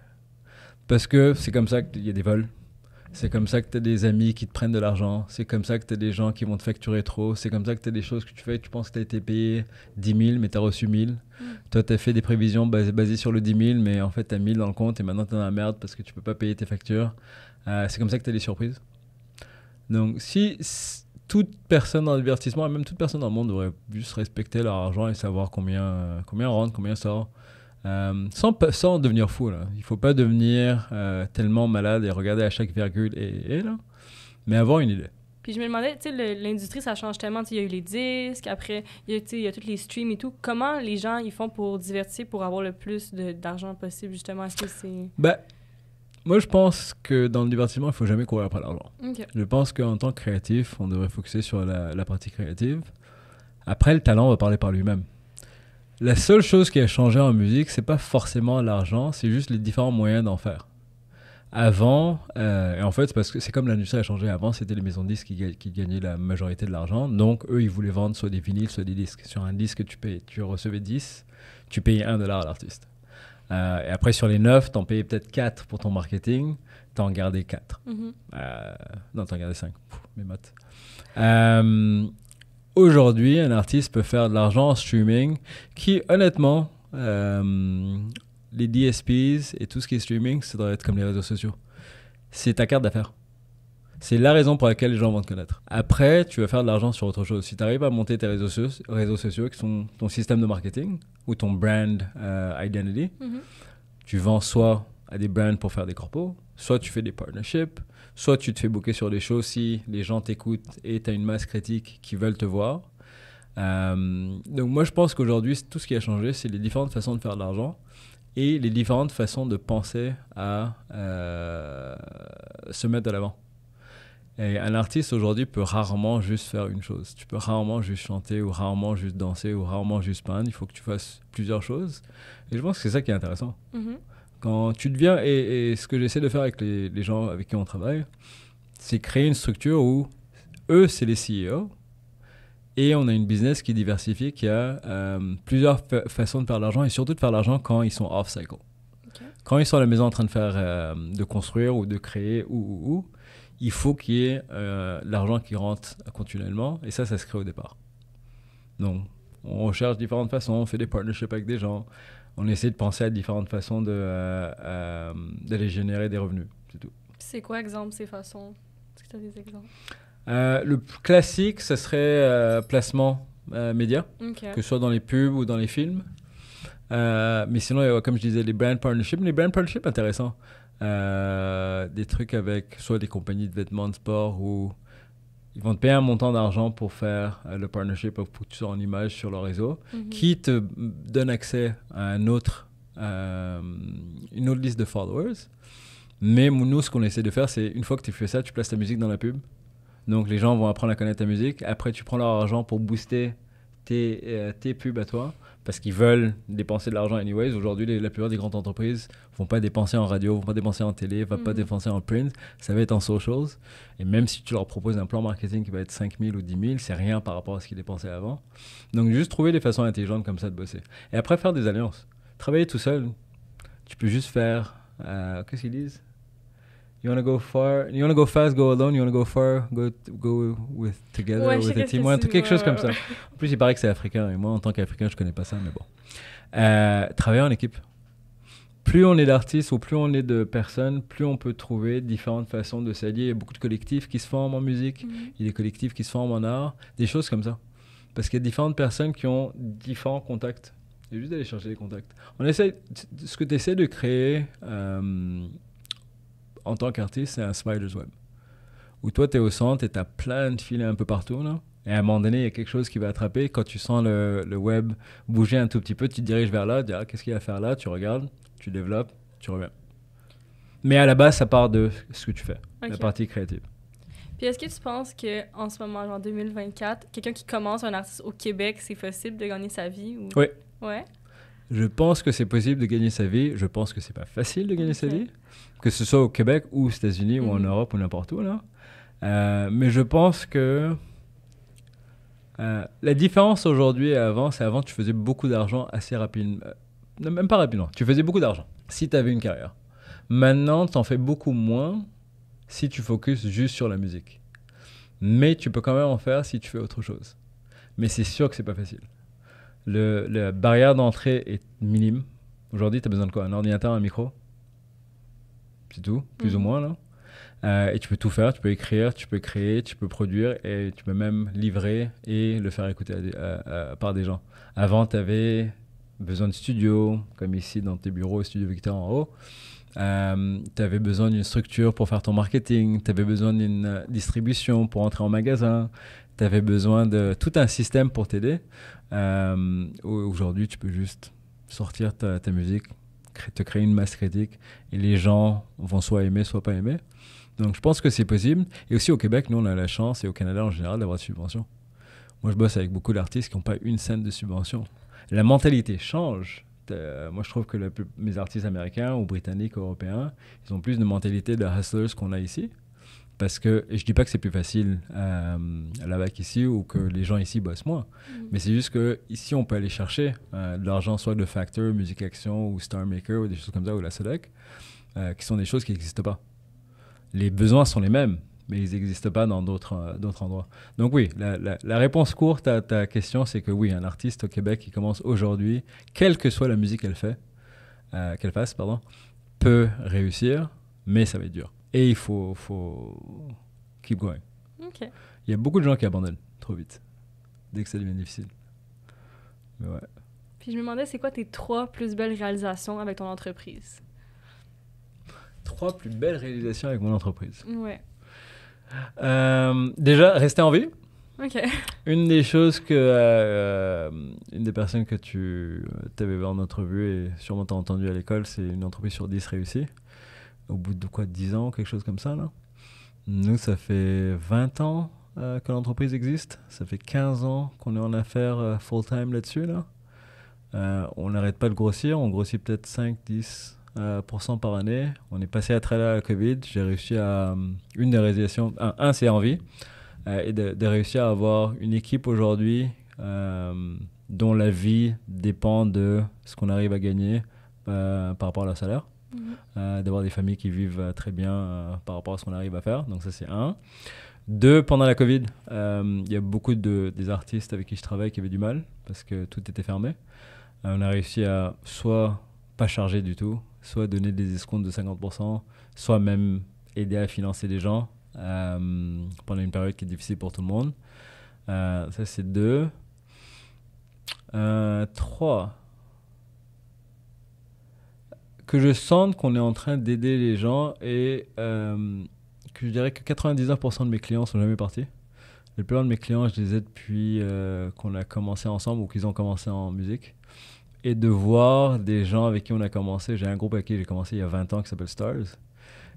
Parce que c'est comme ça qu'il y a des vols, c'est comme ça que tu as des amis qui te prennent de l'argent. C'est comme ça que tu as des gens qui vont te facturer trop. C'est comme ça que tu as des choses que tu fais. Tu penses que tu as été payé 10 000, mais tu as reçu 1000. 000. Mm. Toi, tu as fait des prévisions basées, sur le 10 000, mais en fait, tu as 000 dans le compte et maintenant tu es dans la merde parce que tu peux pas payer tes factures. Euh, c'est comme ça que tu as des surprises. Donc, si toute personne dans le et même toute personne dans le monde, devrait juste respecter leur argent et savoir combien, euh, combien rentre, combien sort. Euh, sans, devenir fou, là. il faut pas devenir euh, tellement malade et regarder à chaque virgule et, là, mais avoir une idée. Puis je me demandais, tu sais, l'industrie, ça change tellement. Il y a eu les disques, après, il y a tous les streams et tout. Comment les gens, ils font pour divertir, pour avoir le plus d'argent possible, justement? que c'est... Ben, moi, je pense que dans le divertissement, il faut jamais courir après l'argent. Je pense qu'en tant que créatif, on devrait focuser sur la, la, partie créative. Après, le talent va parler par lui-même. La seule chose qui a changé en musique, c'est pas forcément l'argent, c'est juste les différents moyens d'en faire. Avant, euh, et en fait, parce que c'est comme l'industrie a changé. Avant, c'était les maisons de disques qui, gagnaient la majorité de l'argent. Donc, eux, ils voulaient vendre soit des vinyles, soit des disques. Sur un disque, tu, payais, tu recevais 10, tu payais 1 dollar à l'artiste. Euh, et après, sur les 9, en payais peut-être 4 pour ton marketing, en gardais 4. Non, tu euh, non, gardais 5. mes maths. Euh, aujourd'hui, un artiste peut faire de l'argent en streaming qui, honnêtement, euh, les DSPs et tout ce qui est streaming, ça doit être comme les réseaux sociaux. C'est ta carte d'affaires. C'est la raison pour laquelle les gens vont te connaître. Après, tu vas faire de l'argent sur autre chose. Si tu arrives à monter tes réseaux, réseaux, sociaux, qui sont ton système de marketing ou ton brand euh, identity, mhm. tu vends soit à des brands pour faire des corpos, soit tu fais des partnerships, soit tu te fais bouquer sur des choses si les gens t'écoutent et tu as une masse critique qui veulent te voir. Euh, donc moi je pense qu'aujourd'hui tout ce qui a changé c'est les différentes façons de faire de l'argent et les différentes façons de penser à euh, se mettre de l'avant. Et un artiste aujourd'hui peut rarement juste faire une chose. Tu peux rarement juste chanter ou rarement juste danser ou rarement juste peindre. Il faut que tu fasses plusieurs choses. Et je pense que c'est ça qui est intéressant. Mm-hmm. Quand tu deviens, et, et ce que j'essaie de faire avec les, gens avec qui on travaille, c'est créer une structure où eux, c'est les CEO, et on a une business qui est diversifiée, qui a euh, plusieurs façons de faire l'argent, et surtout de faire l'argent quand ils sont off-cycle. Quand ils sont à la maison en train de, faire, euh, de construire ou de créer, ou, il faut qu'il y ait euh, l'argent qui rentre continuellement, et ça, ça se crée au départ. Donc, on cherche différentes façons, on fait des partnerships avec des gens, on essaie de penser à différentes façons de, euh, euh, d'aller générer des revenus. C'est tout. C'est quoi, exemple, ces façons Est-ce que tu as des exemples euh, Le classique, ce serait placement média, que ce soit dans les pubs ou dans les films. mais sinon, comme je disais, les brand partnerships. Les brand partnerships, intéressant. des trucs avec soit des compagnies de vêtements de sport ou ils vont te payer un montant d'argent pour faire euh, le partnership, pour que tu sois en image sur leur réseau, mhm. qui te donne accès à un autre, euh, une autre liste de followers. Mais nous, ce qu'on essaie de faire, c'est une fois que tu fais ça, tu places ta musique dans la pub. Donc les gens vont apprendre à connaître ta musique. Après, tu prends leur argent pour booster tes euh, pubs à toi parce qu'ils veulent dépenser de l'argent anyways. Aujourd'hui, la plupart des grandes entreprises vont pas dépenser en radio, vont pas dépenser en télé, vont pas mm. dépenser en print. Ça va être en socials. Et même si tu leur proposes un plan marketing qui va être 5 000 ou 10 000, c'est rien par rapport à ce qu'ils dépensaient avant. Donc, juste trouver des façons intelligentes comme ça de bosser. Et après, faire des alliances. Travailler tout seul, tu peux juste faire... Euh, qu'est-ce qu'ils disent you want to go far, you want to go fast, go alone, you want to go far, go, go with together, with a team. quelque chose comme euh, ça. En plus, il paraît que c'est africain, et moi, en tant qu'Africain, je connais pas ça, mais bon. Euh, travailler en équipe. Plus on est d'artistes ou plus on est de personnes, plus on peut trouver différentes façons de s'allier. Il y a beaucoup de collectifs qui se forment en musique, mhm. il y a des collectifs qui se forment en art, des choses comme ça. Parce qu'il y a différentes personnes qui ont différents contacts. Il juste d'aller chercher les contacts. On essaie, ce que tu essaies de créer, euh, en tant qu'artiste, c'est un spider's web. Où toi, tu es au centre et tu as plein de filets un peu partout. Et à un moment donné, il y a quelque chose qui va attraper. Quand tu sens le, le web bouger un tout petit peu, tu te diriges vers là, tu dis ah, qu'est-ce qu'il va faire là Tu regardes, tu développes, tu reviens. Mais à la base, ça part de ce que tu fais, la partie créative. Puis est-ce que tu penses que en ce moment, en 2024, quelqu'un qui commence un artiste au Québec, c'est possible de gagner sa vie ou... Oui. Ouais. Je pense que c'est possible de gagner sa vie. Je pense que c'est pas facile de gagner sa vie, que ce soit au Québec ou aux États-Unis ou en mhm. Europe ou n'importe où là. Euh, mais je pense que euh, la différence aujourd'hui et avant, c'est avant tu faisais beaucoup d'argent assez rapidement, euh, même pas rapidement. Tu faisais beaucoup d'argent si tu avais une carrière. Maintenant, tu en fais beaucoup moins si tu focuses juste sur la musique. Mais tu peux quand même en faire si tu fais autre chose. Mais c'est sûr que c'est pas facile. Le, la barrière d'entrée est minime. Aujourd'hui, tu as besoin de quoi Un ordinateur, un micro C'est tout, plus ou mhm. moins, là. Euh, et tu peux tout faire, tu peux écrire, tu peux créer, tu peux produire et tu peux même livrer et le faire écouter par des gens. Avant, tu avais besoin de studio, comme ici dans tes bureaux, Studio Victor en haut. Euh, tu avais besoin d'une structure pour faire ton marketing, tu avais besoin d'une euh, distribution pour entrer en magasin, tu avais besoin de tout un système pour t'aider. Euh, aujourd'hui, tu peux juste sortir ta, musique, te créer une masse critique et les gens vont soit aimer, soit pas aimer. Donc je pense que c'est possible. Et aussi au Québec, nous, on a la chance et au Canada en général d'avoir des subventions. Moi, je bosse avec beaucoup d'artistes qui n'ont pas une scène de subvention. La mentalité change. Euh, moi, je trouve que mes artistes américains ou britanniques, ou européens, ils ont plus de mentalité de hustlers qu'on a ici. Parce que je dis pas que c'est plus facile à euh, là-bas qu'ici ou que les gens ici bossent moins. Mm. Mais c'est juste que ici, on peut aller chercher euh, de l'argent, soit de Factor, Music Action ou Star Maker ou des choses comme ça, ou la SEDEC, euh, qui sont des choses qui n'existent pas. Les besoins sont les mêmes, mais ils n'existent pas dans d'autres endroits. Donc oui, la, la, réponse courte à ta question, c'est que oui, un artiste au Québec qui commence aujourd'hui, quelle que soit la musique qu'elle fait, qu'elle fasse, pardon, peut réussir, mais ça va être dur et il faut, faut keep going. Il y a beaucoup de gens qui abandonnent trop vite dès que ça devient difficile. Mais ouais. Puis je me demandais, c'est quoi tes trois plus belles réalisations avec ton entreprise? Trois plus belles réalisations avec mon entreprise. Ouais. Euh, déjà, rester en vie. Une des choses que. Euh, euh, une des personnes que tu avais en entrevue et sûrement t'as entendu à l'école, c'est une entreprise sur 10 réussie au bout de quoi 10 ans, quelque chose comme ça. Là. Nous, ça fait 20 ans euh, que l'entreprise existe. Ça fait 15 ans qu'on est en affaires euh, full-time là-dessus. Là. Euh, on n'arrête pas de grossir. On grossit peut-être 5-10% par année. On est passé à travers la Covid. J'ai réussi à... Une des réalisations... Un, c'est en vie, et de, de, réussir à avoir une équipe aujourd'hui dont la vie dépend de ce qu'on arrive à gagner par rapport à leur salaire. Euh, d'avoir des familles qui vivent euh, très bien euh, par rapport à ce qu'on arrive à faire. Donc ça c'est un. Deux, pendant la Covid, il y a beaucoup de, des artistes avec qui je travaille qui avaient du mal parce que tout était fermé. on a réussi à soit pas charger du tout, soit donner des escomptes de 50%, soit même aider à financer les gens pendant une période qui est difficile pour tout le monde. ça c'est deux. trois que je sente qu'on est en train d'aider les gens et euh, que je dirais que 99% de mes clients sont jamais partis. Le plus de mes clients, je les ai depuis euh, qu'on a commencé ensemble ou qu'ils ont commencé en musique. Et de voir des gens avec qui on a commencé, j'ai un groupe avec qui j'ai commencé il y a 20 ans qui s'appelle Stars.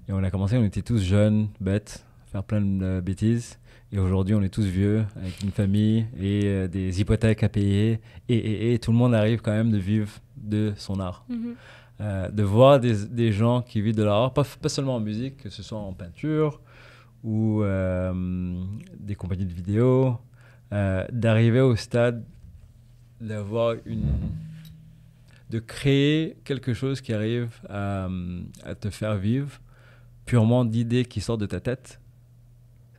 Et on a commencé, on était tous jeunes, bêtes, faire plein de bêtises. Et aujourd'hui, on est tous vieux, avec une famille et euh, des hypothèques à payer. Et, et, et, tout le monde arrive quand même de vivre de son art. Mm-hmm. Euh, de voir des, gens qui vivent de l'art, pas, pas seulement en musique, que ce soit en peinture ou euh, des compagnies de vidéo, euh, d'arriver au stade d'avoir une. de créer quelque chose qui arrive à, te faire vivre purement d'idées qui sortent de ta tête.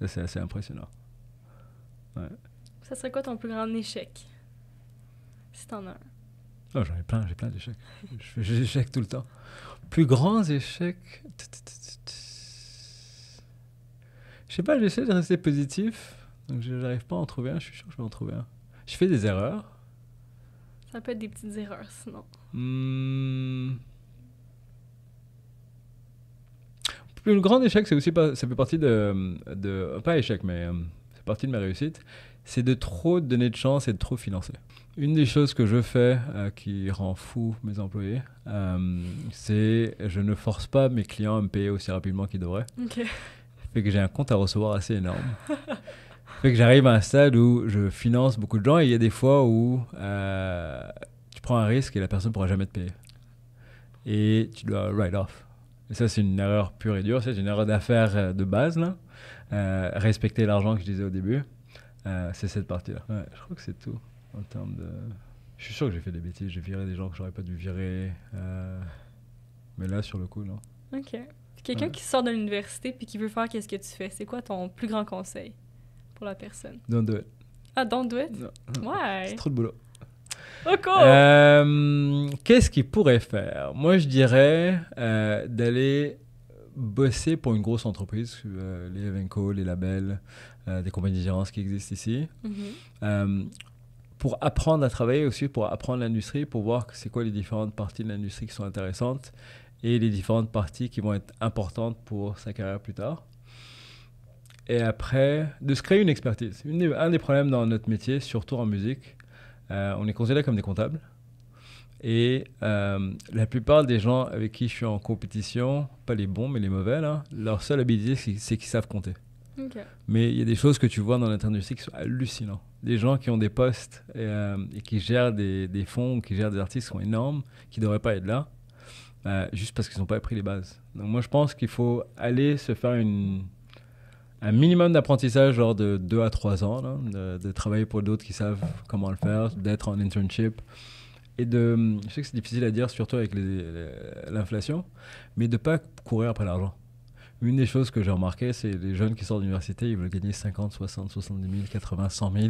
Ça, c'est assez impressionnant. Ça serait quoi ton plus grand échec Si t'en as un J'en ai plein, j'ai plein d'échecs. Je tout le temps. Plus grands échecs. Je sais pas, j'essaie de rester positif. Donc je n'arrive pas à en trouver un, je suis sûr que je vais en trouver un. Je fais des erreurs. Ça peut être des petites erreurs sinon. Hmm. Plus grand échec, c'est aussi pas, ça fait partie de, de, Pas échec, mais c'est euh, partie de ma réussite. C'est de trop donner de chance et de trop financer. Une des choses que je fais euh, qui rend fou mes employés, euh, c'est je ne force pas mes clients à me payer aussi rapidement qu'ils devraient. Ça Fait que j'ai un compte à recevoir assez énorme. fait que j'arrive à un stade où je finance beaucoup de gens et il y a des fois où euh, tu prends un risque et la personne ne pourra jamais te payer. Et tu dois write off. Et ça, c'est une erreur pure et dure. C'est une erreur d'affaires euh, de base. respecter l'argent que je disais au début. c'est cette partie-là. je crois que c'est tout en termes de. Je suis sûr que j'ai fait des bêtises, j'ai viré des gens que j'aurais pas dû virer. Euh, mais là, sur le coup, non. Ok. Quelqu'un qui sort de l'université puis qui veut faire qu'est-ce que tu fais, c'est quoi ton plus grand conseil pour la personne Don't do it. Ah, don't do it non. C'est trop de boulot. Ok. Oh, euh, qu'est-ce qu'il pourrait faire Moi, je dirais euh, d'aller bosser pour une grosse entreprise, euh, les Evenco, les labels, des compagnies d'assurance qui existent ici. Mm-hmm pour apprendre à travailler aussi, pour apprendre l'industrie, pour voir c'est quoi les différentes parties de l'industrie qui sont intéressantes et les différentes parties qui vont être importantes pour sa carrière plus tard. Et après, de se créer une expertise. un des problèmes dans notre métier, surtout en musique, euh, on est considéré comme des comptables. Et euh, la plupart des gens avec qui je suis en compétition, pas les bons mais les mauvais, leur seule habilité, c'est qu'ils savent compter. Mais il y a des choses que tu vois dans l'industrie qui sont hallucinantes des gens qui ont des postes euh, et, qui gèrent des, des, fonds, qui gèrent des artistes qui sont énormes, qui ne devraient pas être là, euh, juste parce qu'ils n'ont pas appris les bases. Donc moi, je pense qu'il faut aller se faire une, un minimum d'apprentissage, genre de deux à 3 ans, de, travailler pour d'autres qui savent comment le faire, d'être en internship. Et de, je sais que c'est difficile à dire, surtout avec l'inflation, mais de ne pas courir après l'argent. Une des choses que j'ai remarqué, c'est les jeunes qui sortent d'université ils veulent gagner 50, 60, 70 000, 80, 100 000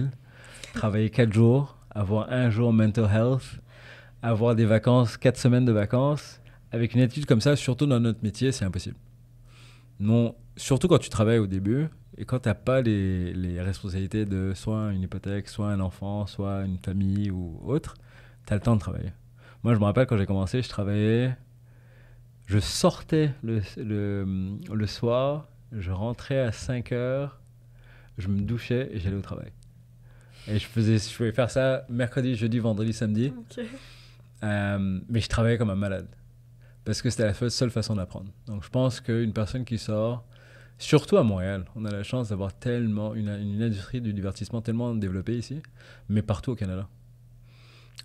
travailler quatre jours, avoir un jour mental health, avoir des vacances, quatre semaines de vacances. Avec une attitude comme ça, surtout dans notre métier, c'est impossible. Non, surtout quand tu travailles au début et quand tu n'as pas les, les, responsabilités de soit une hypothèque, soit un enfant, soit une famille ou autre, tu as le temps de travailler. Moi, je me rappelle quand j'ai commencé, je travaillais, je sortais le, le, le soir, je rentrais à 5 heures, je me douchais et j'allais au travail. Et je faisais, je pouvais faire ça mercredi, jeudi, vendredi, samedi. Euh, mais je travaillais comme un malade. Parce que c'était la seule façon d'apprendre. Donc je pense qu'une personne qui sort, surtout à Montréal, on a la chance d'avoir tellement une, une, industrie du divertissement tellement développée ici, mais partout au Canada.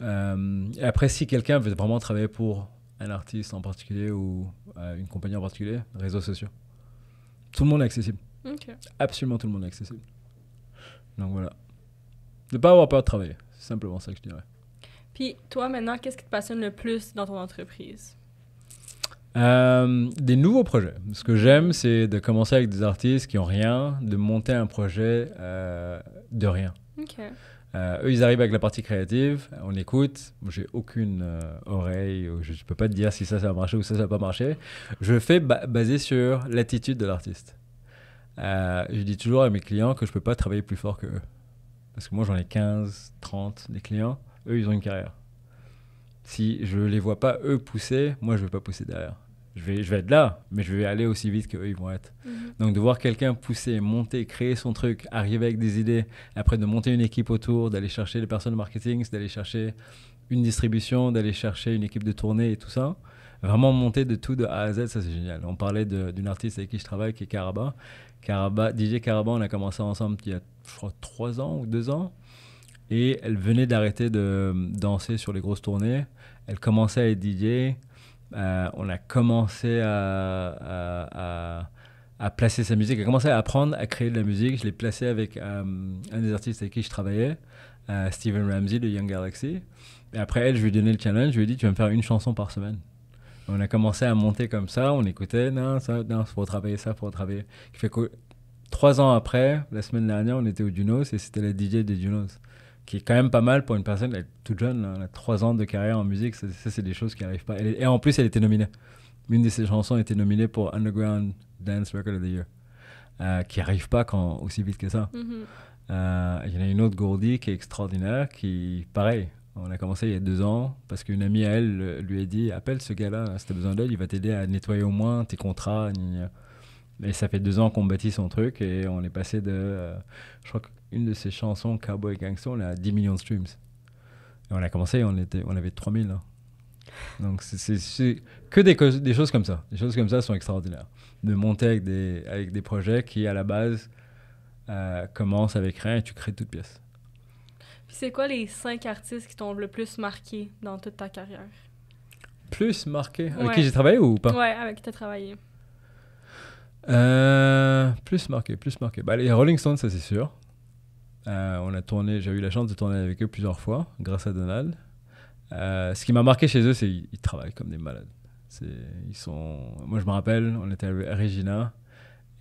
Euh, et après, si quelqu'un veut vraiment travailler pour un artiste en particulier ou euh, une compagnie en particulier, réseaux sociaux. Tout le monde est accessible. Absolument tout le monde est accessible. Donc voilà. Ne pas avoir peur de travailler. C'est simplement ça que je dirais. Puis toi, maintenant, qu'est-ce qui te passionne le plus dans ton entreprise? Euh, des nouveaux projets. Ce que j'aime, c'est de commencer avec des artistes qui ont rien, de monter un projet euh, de rien. Euh, eux, ils arrivent avec la partie créative, on écoute. J'ai aucune oreille, je ne peux pas te dire si ça, ça va marcher ou ça, ça va pas marcher. Je fais basé sur l'attitude de l'artiste. je dis toujours à mes clients que je ne peux pas travailler plus fort qu'eux. Parce que moi, j'en ai 15, 30 des clients. Eux, ils ont une carrière. Si je les vois pas, eux, pousser, moi, je vais pas pousser derrière. Je vais, je vais être là, mais je vais aller aussi vite qu'eux, ils vont être. Mhm. Donc, de voir quelqu'un pousser, monter, créer son truc, arriver avec des idées, après de monter une équipe autour, d'aller chercher les personnes marketing, d'aller chercher une distribution, d'aller chercher une équipe de tournée et tout ça, vraiment monter de tout de A à Z, ça c'est génial. On parlait d'une artiste avec qui je travaille qui est Caraba, Caraba, DJ Caraba, on a commencé ensemble il y a, je trois ans ou deux ans. Et elle venait d'arrêter de euh, danser sur les grosses tournées. Elle commençait à être DJ. Euh, on a commencé à, placer sa musique. Elle a commencé à apprendre à créer de la musique. Je l'ai placée avec euh, un des artistes avec qui je travaillais, Steven Ramsey de Young Galaxy. Et après elle, je lui ai donné le challenge. Je lui ai dit Tu vas me faire une chanson par semaine. On a commencé à monter comme ça, on écoutait, non, ça, non, faut travailler ça, pour travailler. Qui fait que trois ans après, la semaine dernière, on était au Dunos et c'était la DJ de Dunos, qui est quand même pas mal pour une personne elle est toute jeune, hein, a trois ans de carrière en musique, ça, c'est des choses qui n'arrivent pas. et en plus, elle était nominée. Une de ses chansons était nominée pour Underground Dance Record of the Year, euh, qui n'arrive pas quand, aussi vite que ça. Mm-hmm. Euh, il y en a une autre Gourdie qui est extraordinaire, qui, pareil, on a commencé il y a deux ans parce qu'une amie à elle euh, lui a dit appelle ce gars-là si t'as besoin d'aide, il va t'aider à nettoyer au moins tes contrats. Et ça fait deux ans qu'on bâtit son truc et on est passé de, euh, je crois qu'une de ses chansons, Cowboy gangster, on a 10 millions de streams. Et on a commencé, on, était, on avait 3000. Hein. Donc c'est que des, choses comme ça. Des choses comme ça sont extraordinaires. De monter avec des, avec des projets qui, à la base, euh, commencent avec rien et tu crées toute pièce c'est quoi les cinq artistes qui t'ont le plus marqué dans toute ta carrière? Plus marqué? Avec qui j'ai travaillé ou pas? Ouais, avec qui t'as travaillé. Euh, plus marqué, plus marqué. Bah, les Rolling Stones, ça c'est sûr. Euh, on a tourné, j'ai eu la chance de tourner avec eux plusieurs fois, grâce à Donald. Euh, ce qui m'a marqué chez eux, c'est qu'ils travaillent comme des malades. C'est Ils sont... Moi, je me rappelle, on était à Regina,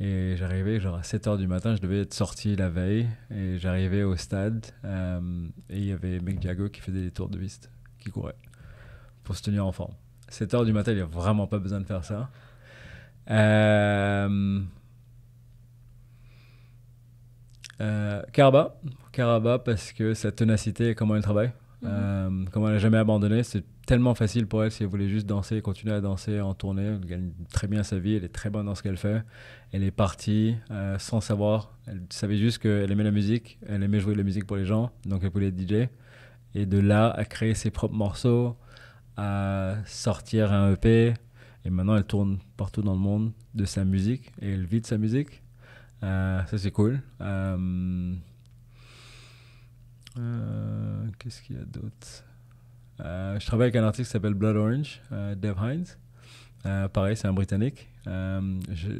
et j'arrivais genre à 7 h du matin, je devais être sorti la veille. Et j'arrivais au stade euh, et il y avait Mick Diago qui faisait des tours de piste, qui courait pour se tenir en forme. 7 h du matin, il n'y a vraiment pas besoin de faire ça. Euh, Caraba, euh, Caraba parce que sa ténacité et comment il travaille. Mhm. Euh, comme elle n'a jamais abandonné, c'est tellement facile pour elle si elle voulait juste danser, continuer à danser en tournée. Elle gagne très bien sa vie, elle est très bonne dans ce qu'elle fait. Elle est partie euh, sans savoir. Elle savait juste qu'elle aimait la musique, elle aimait jouer de la musique pour les gens, donc elle voulait être DJ. Et de là à créer ses propres morceaux, à sortir un EP. Et maintenant, elle tourne partout dans le monde de sa musique et elle vit de sa musique. Euh, ça, c'est cool. Euh, qu'est-ce qu'il y a d'autre euh, Je travaille avec un artiste qui s'appelle Blood Orange, euh, Dev Hines. pareil, c'est un Britannique.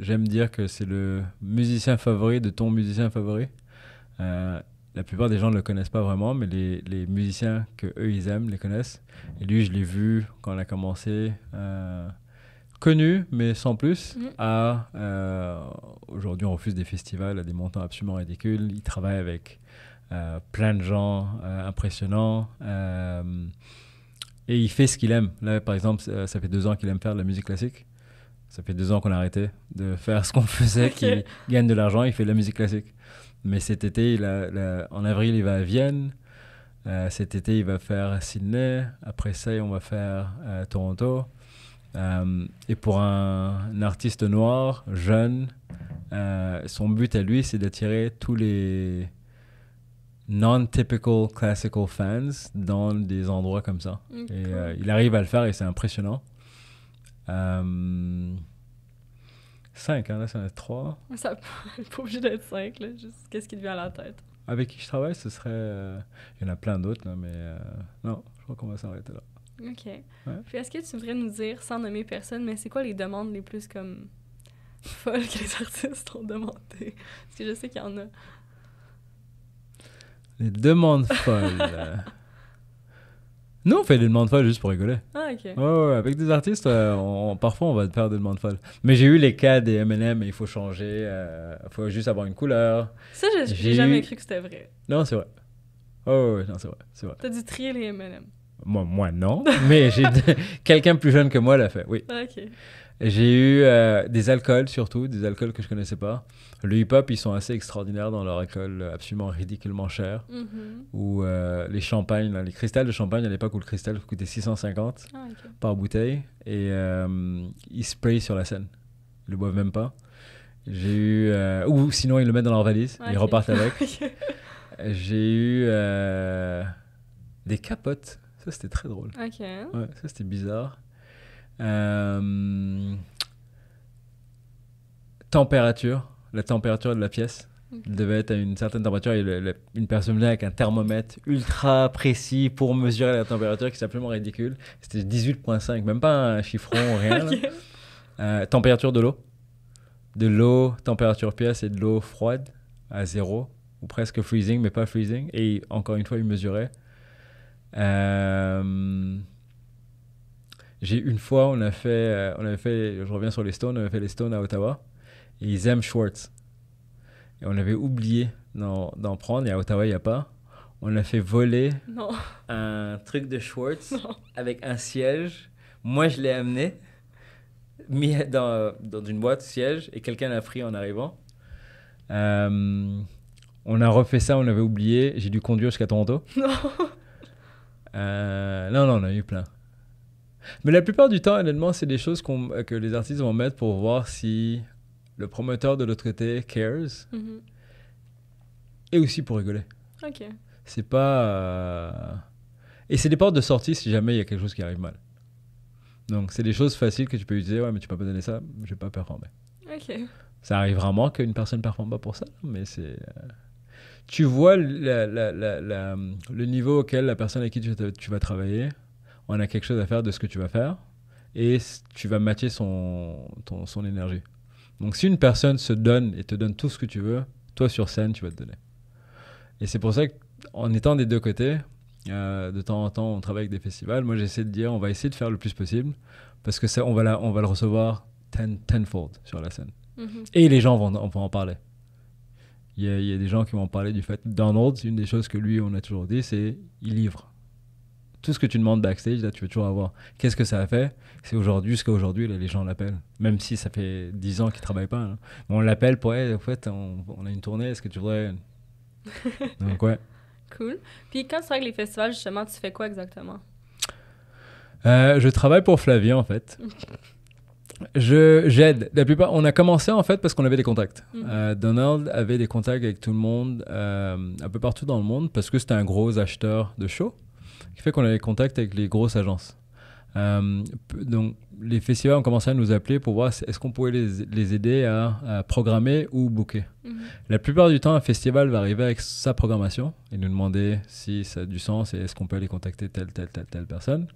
J'aime dire que c'est le musicien favori de ton musicien favori. la plupart des gens ne le connaissent pas vraiment, mais les, musiciens que eux ils aiment les connaissent. Et lui, je l'ai vu quand on a commencé connu, mais sans plus, mm. à aujourd'hui on refuse des festivals à des montants absolument ridicules. Il travaille avec euh, plein de gens euh, impressionnants. Euh, et il fait ce qu'il aime. Là, par exemple, ça fait deux ans qu'il aime faire de la musique classique. Ça fait deux ans qu'on a arrêté de (laughs) faire ce qu'on faisait, qu'il gagne de l'argent, il fait de la musique classique. Mais cet été, il en avril, il va à Vienne. cet été, il va faire Sydney. Après ça, on va faire à Toronto. et pour un, artiste noir, jeune, son but à lui, c'est d'attirer tous les non-typical classical fans dans des endroits comme ça. Et, euh, il arrive à le faire et c'est impressionnant. Euh, cinq, hein, là, c'est 3. Ça n'est (laughs) pas obligé d'être cinq, là. Juste, qu'est-ce qui te vient à la tête? Avec qui je travaille, ce serait. Euh, il y en a plein d'autres, là, mais non, je crois qu'on va s'arrêter là. OK. Puis est-ce que tu voudrais nous dire, sans nommer personne, mais c'est quoi les demandes les plus comme folles (laughs) que les artistes ont demandé Parce que je sais qu'il y en a. Des demandes folles. Nous, on fait des demandes folles juste pour rigoler. Ah, ok. Ouais, avec des artistes, euh, parfois, on va te faire des demandes folles. Mais j'ai eu les cas des MM il faut changer, il euh, faut juste avoir une couleur. Ça, j'ai jamais cru que c'était vrai. Non, c'est vrai. Oh, non, c'est vrai. C'est vrai. T'as dû trier les MM. Moi, moi non. mais (laughs) quelqu'un plus jeune que moi l'a fait, oui. Ah, ok. J'ai eu euh, des alcools surtout, des alcools que je connaissais pas. Le hip-hop, ils sont assez extraordinaires dans leur école euh, absolument ridiculement cher. Mhm. Ou euh, les champagnes, les cristals de champagne à l'époque où le cristal coûtait 650 ah, par bouteille. Et ils sprayent sur la scène. Ils le boivent même pas. J'ai eu. ou sinon, ils le mettent dans leur valise, ah, ils repartent avec. (laughs) J'ai eu des capotes. Ça, c'était très drôle. Ouais, ça, c'était bizarre. Euh, température, la température de la pièce devait être à une certaine température et une personne venait avec un thermomètre ultra précis pour mesurer la température qui est absolument ridicule. C'était 18.5, même pas un chiffron, (laughs) rien. Euh, température de l'eau, de l'eau, température pièce et de l'eau froide à zéro ou presque freezing, mais pas freezing. Et encore une fois, il mesurait. Euh... J'ai une fois, on a fait, euh, on avait fait, je reviens sur les Stones, on avait fait les Stones à Ottawa. Et ils aiment Schwartz. Et on avait oublié d'en prendre. Et à Ottawa, il n'y a pas. On a fait voler non. un truc de Schwartz avec un siège. Moi, je l'ai amené, mis dans, dans, une boîte siège, et quelqu'un l'a pris en arrivant. Euh, on a refait ça, on avait oublié. J'ai dû conduire jusqu'à Toronto. non, euh, non, on a eu plein. Mais la plupart du temps, honnêtement, c'est des choses qu euh, que les artistes vont mettre pour voir si le promoteur de l'autre côté cares. Mhm. Et aussi pour rigoler. Ok. C'est pas. Euh, et c'est des portes de sortie si jamais il y a quelque chose qui arrive mal. Donc, c'est des choses faciles que tu peux utiliser. Ouais, mais tu peux pas donner ça, je vais pas performer. Ok. Ça arrive rarement qu'une personne ne performe pas pour ça, mais c'est. Euh, tu vois le niveau auquel la personne avec qui tu vas travailler on a quelque chose à faire de ce que tu vas faire et tu vas matcher son, son énergie. Donc si une personne se donne et te donne tout ce que tu veux, toi sur scène, tu vas te donner. Et c'est pour ça qu'en étant des deux côtés, euh, de temps en temps, on travaille avec des festivals. Moi, j'essaie de dire, on va essayer de faire le plus possible parce que ça, on va, on va le recevoir ten, tenfold sur la scène. Mhm. Et les gens vont, en parler. Il y, a, des gens qui vont en parler du fait. Donald, une des choses que lui, on a toujours dit, c'est il livre tout ce que tu demandes backstage, là, tu veux toujours avoir. Qu'est-ce que ça a fait C'est aujourd'hui, ce qu'aujourd'hui les gens l'appellent. Même si ça fait 10 ans qu'ils ne travaillent pas. Hein. on l'appelle pour, en fait, on, a une tournée, est-ce que tu voudrais. (laughs) Donc, ouais. Cool. Puis quand tu avec les festivals, justement, tu fais quoi exactement euh, Je travaille pour Flavien, en fait. (laughs) Je j'aide. La plupart, on a commencé en fait parce qu'on avait des contacts. Mm. Euh, Donald avait des contacts avec tout le monde, euh, un peu partout dans le monde, parce que c'était un gros acheteur de shows qui fait qu'on a les contacts avec les grosses agences. Euh, donc, les festivals ont commencé à nous appeler pour voir est-ce qu'on pouvait les, aider à, programmer ou booker. Mhm. La plupart du temps, un festival va arriver avec sa programmation et nous demander si ça a du sens et est-ce qu'on peut aller contacter telle, telle, telle, telle personne.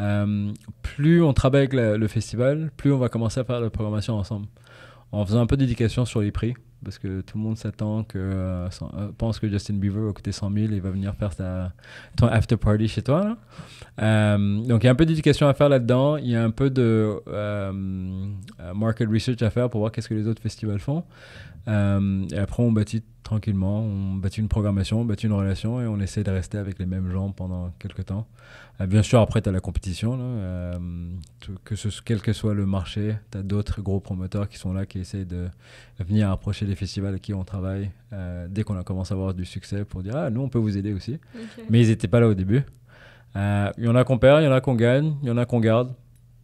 Euh, plus on travaille avec le festival, plus on va commencer à faire la programmation ensemble. En faisant un peu d'éducation sur les prix, parce que tout le monde s'attend que euh, euh, pense que Justin Bieber va coûter 100 000 et va venir faire ta, ton after party chez toi. Euh, donc il y a un peu d'éducation à faire là-dedans, il y a un peu de market research à faire pour voir qu'est-ce que les autres festivals font. et après on bâtit tranquillement, on bâtit une programmation, on bâtit une relation et on essaie de rester avec les mêmes gens pendant quelques temps. bien sûr après tu as la compétition, que ce, quel que soit le marché, tu as d'autres gros promoteurs qui sont là qui essaient de venir approcher des festivals à qui on travaille, euh, dès qu'on a commencé à avoir du succès, pour dire Ah, nous, on peut vous aider aussi. Mais ils n'étaient pas là au début. Euh, il y en a qu'on perd, il y en a qu'on gagne, il y en a qu'on garde.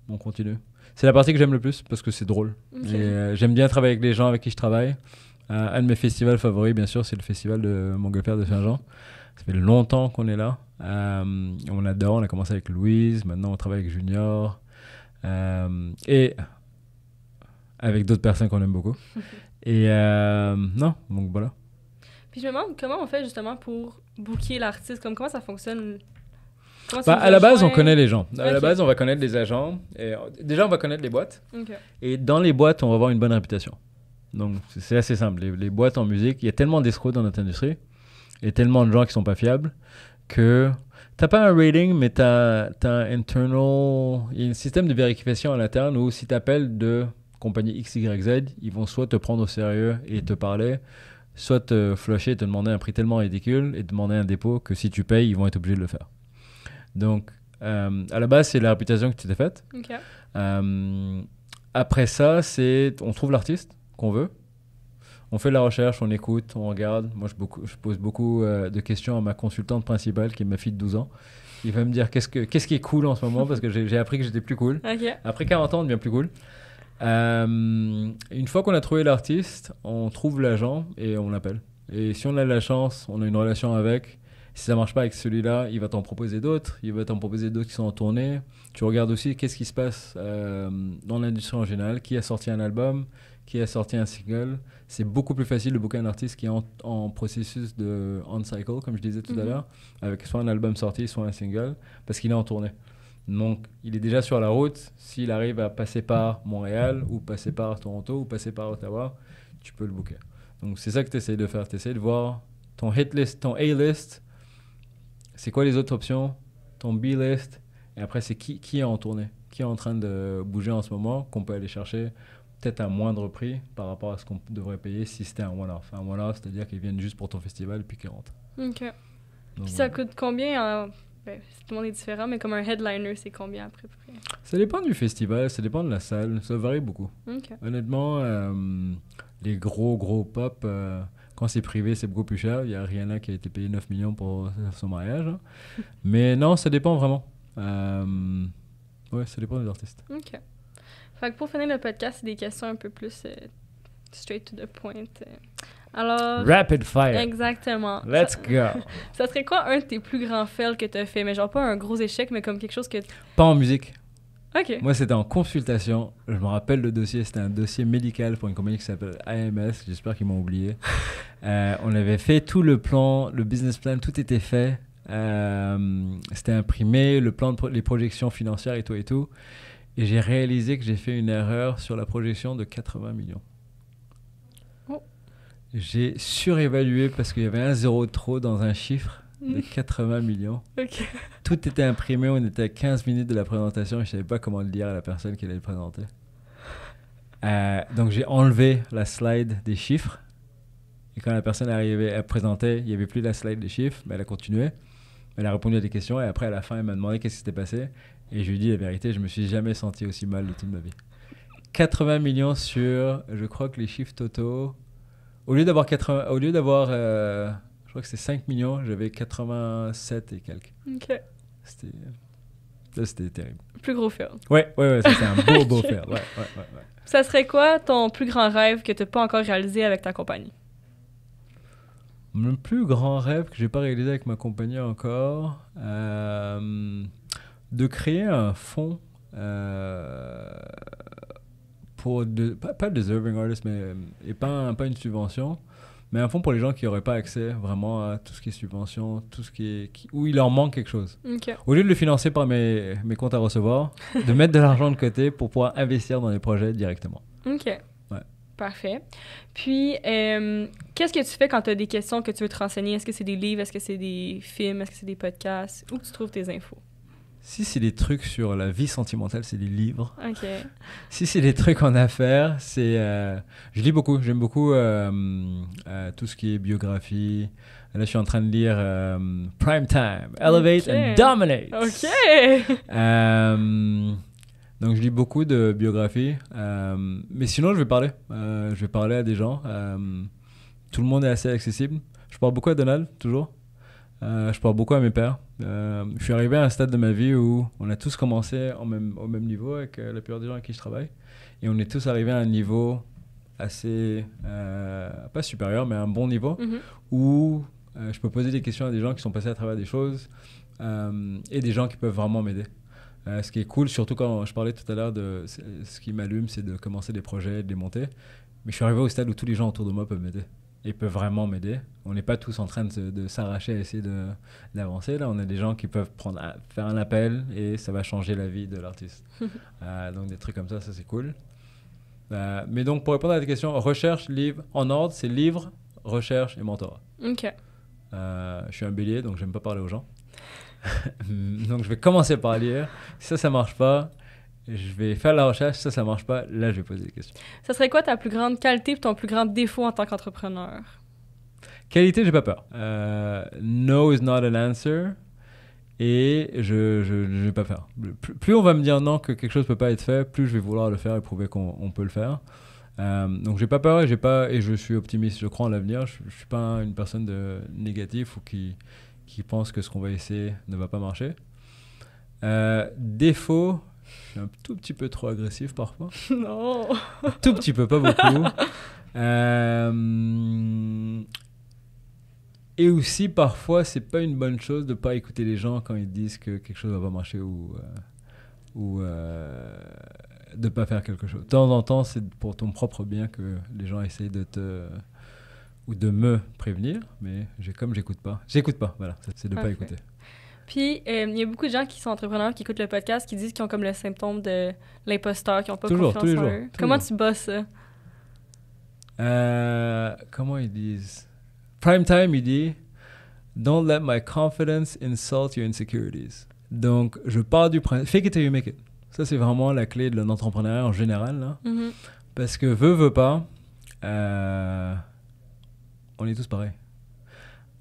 On continue. C'est la partie que j'aime le plus parce que c'est drôle. Euh, j'aime bien travailler avec les gens avec qui je travaille. un de mes festivals favoris, bien sûr, c'est le festival de Montgolfière de Saint-Jean. Ça fait longtemps qu'on est là. on adore. On a commencé avec Louise, maintenant on travaille avec Junior. et avec d'autres personnes qu'on aime beaucoup. (laughs) Et euh, non, donc voilà. Puis je me demande comment on fait justement pour booker l'artiste, comme comment ça fonctionne. Bah, à la base, on connaît les gens. À la base, on va connaître les agents. Et, euh, déjà, on va connaître les boîtes. Et dans les boîtes, on va avoir une bonne réputation. Donc, c'est assez simple. Les, boîtes en musique, il y a tellement d'escrocs dans notre industrie et tellement de gens qui sont pas fiables que tu n'as pas un rating, mais tu as un internal. Il y a un système de vérification à l'interne où si appelles de compagnie XYZ, ils vont soit te prendre au sérieux et te parler, soit te flusher, te demander un prix tellement ridicule et te demander un dépôt que si tu payes, ils vont être obligés de le faire. Donc, euh, à la base, c'est la réputation que tu t'es faite. Euh, après ça, c'est on trouve l'artiste qu'on veut. On fait de la recherche, on écoute, on regarde. Moi, je, beaucoup, je pose beaucoup euh, de questions à ma consultante principale, qui est ma fille de 12 ans. Il va me dire qu'est-ce, qu'est-ce qui est cool en ce moment, parce que j'ai, appris que j'étais plus cool. Après 40 ans, on devient plus cool. Euh, une fois qu'on a trouvé l'artiste, on trouve l'agent et on l'appelle. Et si on a de la chance, on a une relation avec. Si ça marche pas avec celui-là, il va t'en proposer d'autres. Il va t'en proposer d'autres qui sont en tournée. Tu regardes aussi qu'est-ce qui se passe euh, dans l'industrie en général. Qui a sorti un album Qui a sorti un single C'est beaucoup plus facile de booker un artiste qui est en, processus de on-cycle, comme je disais tout à mhm. l'heure, avec soit un album sorti, soit un single, parce qu'il est en tournée. Donc, il est déjà sur la route. S'il arrive à passer par Montréal ou passer par Toronto ou passer par Ottawa, tu peux le booker. Donc, c'est ça que tu essayes de faire. Tu essayes de voir ton hit list, ton A-list, c'est quoi les autres options, ton B-list, et après, c'est qui, qui est en tournée, qui est en train de bouger en ce moment, qu'on peut aller chercher peut-être à moindre prix par rapport à ce qu'on devrait payer si c'était un one-off. Un one-off, c'est-à-dire qu'ils viennent juste pour ton festival puis qu'ils rentrent. OK. puis ça coûte combien euh, ben, tout le monde est différent, mais comme un headliner, c'est combien à peu près? Ça dépend du festival, ça dépend de la salle, ça varie beaucoup. Honnêtement, euh, les gros, gros pop, euh, quand c'est privé, c'est beaucoup plus cher. Il y a Rihanna qui a été payée 9 millions pour son mariage. Hein. (laughs) mais non, ça dépend vraiment. Euh, ouais, ça dépend des artistes. OK. pour finir le podcast, c'est des questions un peu plus euh, straight to the point. Alors. Rapid fire. Exactement. Let's go. (laughs) ça serait quoi un de tes plus grands fails que tu as fait Mais genre pas un gros échec, mais comme quelque chose que. Pas en musique. OK. Moi, c'était en consultation. Je me rappelle le dossier. C'était un dossier médical pour une compagnie qui s'appelle AMS. J'espère qu'ils m'ont oublié. (laughs) Euh, on avait fait tout le plan, le business plan, tout était fait. Euh, c'était imprimé, le plan, de les projections financières et tout et tout. Et j'ai réalisé que j'ai fait une erreur sur la projection de 80 millions. J'ai surévalué parce qu'il y avait un zéro trop dans un chiffre de 80 hmm. millions. Tout était imprimé, on était à 15 minutes de la présentation et je savais pas comment le dire à la personne qui allait le présenter. Euh, donc j'ai enlevé la slide des chiffres. Et quand la personne arrivait à présenter, il n'y avait plus la slide des chiffres, mais elle a continué. Elle a répondu à des questions et après, à la fin, elle m'a demandé qu'est-ce qui s'était passé. Et je lui ai dit la vérité, je me suis jamais senti aussi mal de toute ma vie. 80 millions sur, je crois que les chiffres totaux, au lieu d'avoir au lieu d'avoir, euh, je crois que c'est 5 millions, j'avais 87 et quelques. Ok. C'était, c'était terrible. Plus gros fer Ouais, ouais, ouais, c'était un beau, beau (laughs) fer Ouais, ouais, ouais, ouais, Ça serait quoi ton plus grand rêve que tu n'as pas encore réalisé avec ta compagnie? Mon plus grand rêve que j'ai pas réalisé avec ma compagnie encore, euh, de créer un fonds euh, pour de, pas, deserving artists, mais euh, et pas, pas une subvention, mais un fonds pour les gens qui n'auraient pas accès vraiment à tout ce qui est subvention, tout ce qui où il leur manque quelque chose. Au lieu de le financer par mes, mes comptes à recevoir, de mettre de l'argent de côté pour pouvoir investir dans les projets directement. Ok. Parfait. Puis, euh, qu'est-ce que tu fais quand tu as des questions que tu veux te renseigner? Est-ce que c'est des livres? Est-ce que c'est des films? Est-ce que c'est des podcasts? Où tu trouves tes infos? Si c'est des trucs sur la vie sentimentale, c'est des livres. Si c'est des trucs en affaires, c'est. Euh, je lis beaucoup. J'aime beaucoup euh, euh, tout ce qui est biographie. Là, je suis en train de lire Prime Time, Elevate and Dominate. Ok. donc, je lis beaucoup de biographies. mais sinon, je vais parler. je vais parler à des gens. tout le monde est assez accessible. Je parle beaucoup à Donald, toujours. Euh, je parle beaucoup à mes pères. Euh, je suis arrivé à un stade de ma vie où on a tous commencé même, au même niveau avec euh, la plupart des gens avec qui je travaille. Et on est tous arrivés à un niveau assez, pas supérieur, mais un bon niveau, mhm. où je peux poser des questions à des gens qui sont passés à travers des choses et des gens qui peuvent vraiment m'aider. ce qui est cool, surtout quand je parlais tout à l'heure de ce qui m'allume, c'est de commencer des projets, de les monter. Mais je suis arrivé au stade où tous les gens autour de moi peuvent m'aider et peuvent vraiment m'aider. On n'est pas tous en train de, s'arracher à essayer d'avancer. Là, on a des gens qui peuvent prendre, faire un appel et ça va changer la vie de l'artiste. (laughs) Euh, donc, des trucs comme ça, ça c'est cool. Euh, mais donc, pour répondre à ta question, recherche, livre, en ordre, c'est livre, recherche et mentorat. Ok. Euh, je suis un bélier, donc j'aime pas parler aux gens. (laughs) donc, je vais commencer par lire. Si ça, ça marche pas, je vais faire la recherche, ça, ça marche pas, là, je vais poser des questions. Ça serait quoi ta plus grande qualité et ton plus grand défaut en tant qu'entrepreneur? Qualité, j'ai pas peur. Euh, no is not an answer. Et je, je, vais pas faire. Plus, on va me dire non que quelque chose peut pas être fait, plus je vais vouloir le faire et prouver qu'on peut le faire. Euh, donc j'ai pas peur et j'ai pas et je suis optimiste. Je crois en l'avenir. Je, ne suis pas une personne de négatif ou qui qui pense que ce qu'on va essayer ne va pas marcher. Euh, défaut, un tout petit peu trop agressif parfois. (laughs) Non. tout petit peu, pas beaucoup. (laughs) Euh, et aussi, parfois, c'est pas une bonne chose de pas écouter les gens quand ils disent que quelque chose va pas marcher ou, euh, ou euh, de pas faire quelque chose. De temps en temps, c'est pour ton propre bien que les gens essayent de te ou de me prévenir, mais j'ai comme j'écoute pas, j'écoute pas, voilà, c'est de pas écouter. Puis, euh, il y a beaucoup de gens qui sont entrepreneurs, qui écoutent le podcast, qui disent qu'ils ont comme le symptôme de l'imposteur, qui n'ont pas confiance en eux. Comment tu bosses euh, comment ils disent? Prime Time, il dit « Don't let my confidence insult your insecurities ». Donc, je pars du principe... Fake it till you make it. Ça, c'est vraiment la clé de l'entrepreneuriat en général. Mm-hmm. Parce que veut, veut pas, euh, on est tous pareils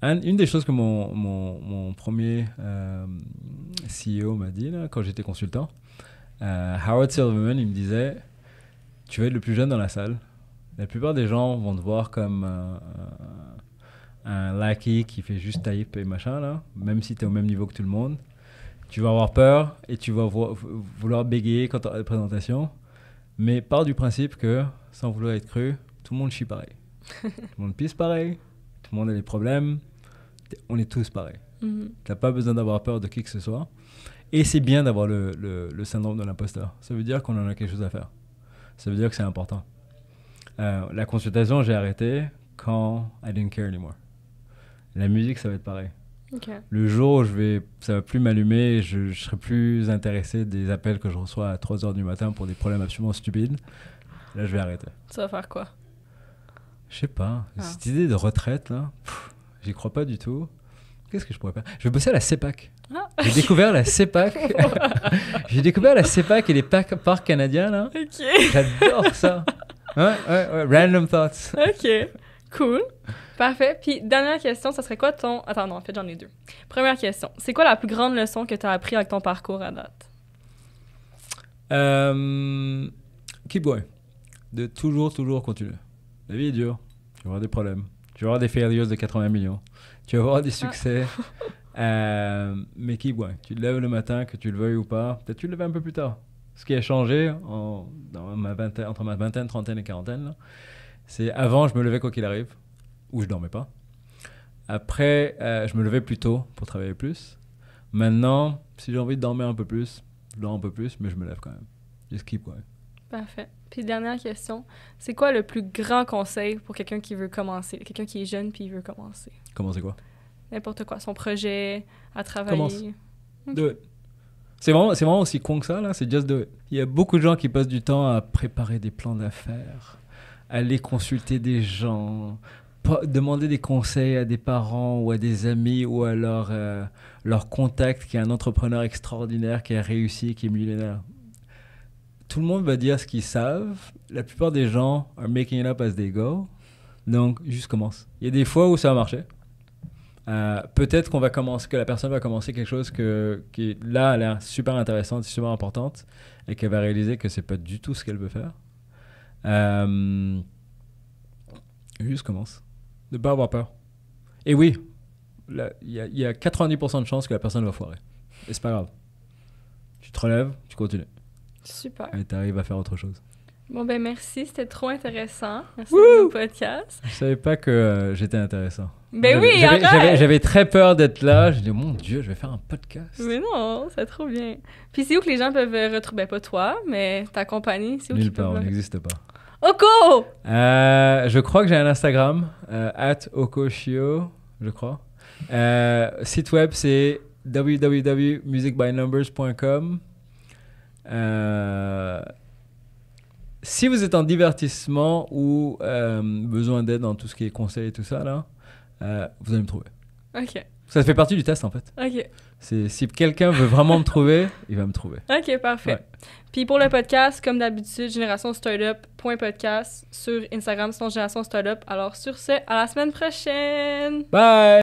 une des choses que mon, mon, premier euh, CEO m'a dit là, quand j'étais consultant, euh, Howard Silverman, il me disait Tu vas être le plus jeune dans la salle. La plupart des gens vont te voir comme euh, un lackey qui fait juste type et machin, là, même si tu es au même niveau que tout le monde. Tu vas avoir peur et tu vas vouloir bégayer quand tu as des présentations. Mais pars du principe que, sans vouloir être cru, tout le monde chie pareil. (laughs) tout le monde pisse pareil. Tout le monde a des problèmes on est tous pareils. Mhm. Tu n'as pas besoin d'avoir peur de qui que ce soit. Et c'est bien d'avoir le, syndrome de l'imposteur. Ça veut dire qu'on en a quelque chose à faire. Ça veut dire que c'est important. Euh, la consultation, j'ai arrêté quand I didn't care anymore. La musique, ça va être pareil. Le jour où je vais, ça va plus m'allumer, je, serai plus intéressé des appels que je reçois à 3h du matin pour des problèmes absolument stupides. Là, je vais arrêter. Ça va faire quoi Je sais pas. Ah. Cette idée de retraite, là. J'y crois pas du tout. Qu'est-ce que je pourrais pas Je vais bosser à la CEPAC. Ah. J'ai découvert la CEPAC. (laughs) J'ai découvert la CEPAC et les parcs, canadiens, là. J'adore ça. (laughs) Random thoughts. Ok. Cool. Parfait. Puis, dernière question, ça serait quoi ton. Attends, non, en fait, j'en ai deux. Première question. C'est quoi la plus grande leçon que tu as appris avec ton parcours à date? Euh, keep going. De toujours, toujours continuer. La vie est dure. Il y aura des problèmes. Tu vas avoir des failures de 80 millions. Tu vas avoir des ah. succès. (laughs) Euh, mais qui, ouais, tu te lèves le matin, que tu le veuilles ou pas. Peut-être tu le lèves un peu plus tard. Ce qui a changé en, dans ma vingtaine, entre ma vingtaine, trentaine et quarantaine, c'est avant, je me levais quoi qu'il arrive, ou je dormais pas. Après, euh, je me levais plus tôt pour travailler plus. Maintenant, si j'ai envie de dormir un peu plus, je dors un peu plus, mais je me lève quand même. Just quand même. Parfait. Puis dernière question, c'est quoi le plus grand conseil pour quelqu'un qui veut commencer, quelqu'un qui est jeune puis il veut commencer? Commencer quoi? N'importe quoi, son projet, à travailler. C'est vraiment, c'est vraiment aussi con que ça, là, c'est just do it. Il y a beaucoup de gens qui passent du temps à préparer des plans d'affaires, aller consulter des gens, demander des conseils à des parents ou à des amis ou à leur, euh, contact qui est un entrepreneur extraordinaire qui a réussi qui est millénaire tout le monde va dire ce qu'ils savent. La plupart des gens are making it up as they go. Donc, juste commence. Il y a des fois où ça va marcher. Euh, peut-être qu'on va commencer, que la personne va commencer quelque chose que, qui là a l'air super intéressante, super importante, et qu'elle va réaliser que c'est pas du tout ce qu'elle veut faire. Euh, juste commence. Ne pas avoir peur. Et oui, il y, a 90% de chances que la personne va foirer. Et c'est pas grave. Tu te relèves, tu continues. Super. Et arrives à faire autre chose. Bon, ben merci, c'était trop intéressant. Merci pour podcast. Je savais pas que euh, j'étais intéressant. Ben oui, j'avais, très peur d'être là. J'ai dit, mon Dieu, je vais faire un podcast. Mais non, c'est trop bien. Puis c'est où que les gens peuvent euh, retrouver, ben, pas toi, mais ta compagnie, c'est Nulle part, on n'existe pas. Oko! Euh, je crois que j'ai un Instagram, at je crois. site web, c'est www.musicbynumbers.com. Euh, si vous êtes en divertissement ou euh, besoin d'aide dans tout ce qui est conseil et tout ça, là, euh, vous allez me trouver. Ok. Ça fait partie du test en fait. Ok. si quelqu'un veut vraiment me trouver, (laughs) il va me trouver. Ok, parfait. Puis pour le podcast, comme d'habitude, Génération sur Instagram, sinon Génération Startup. Alors sur ce, à la semaine prochaine! Bye!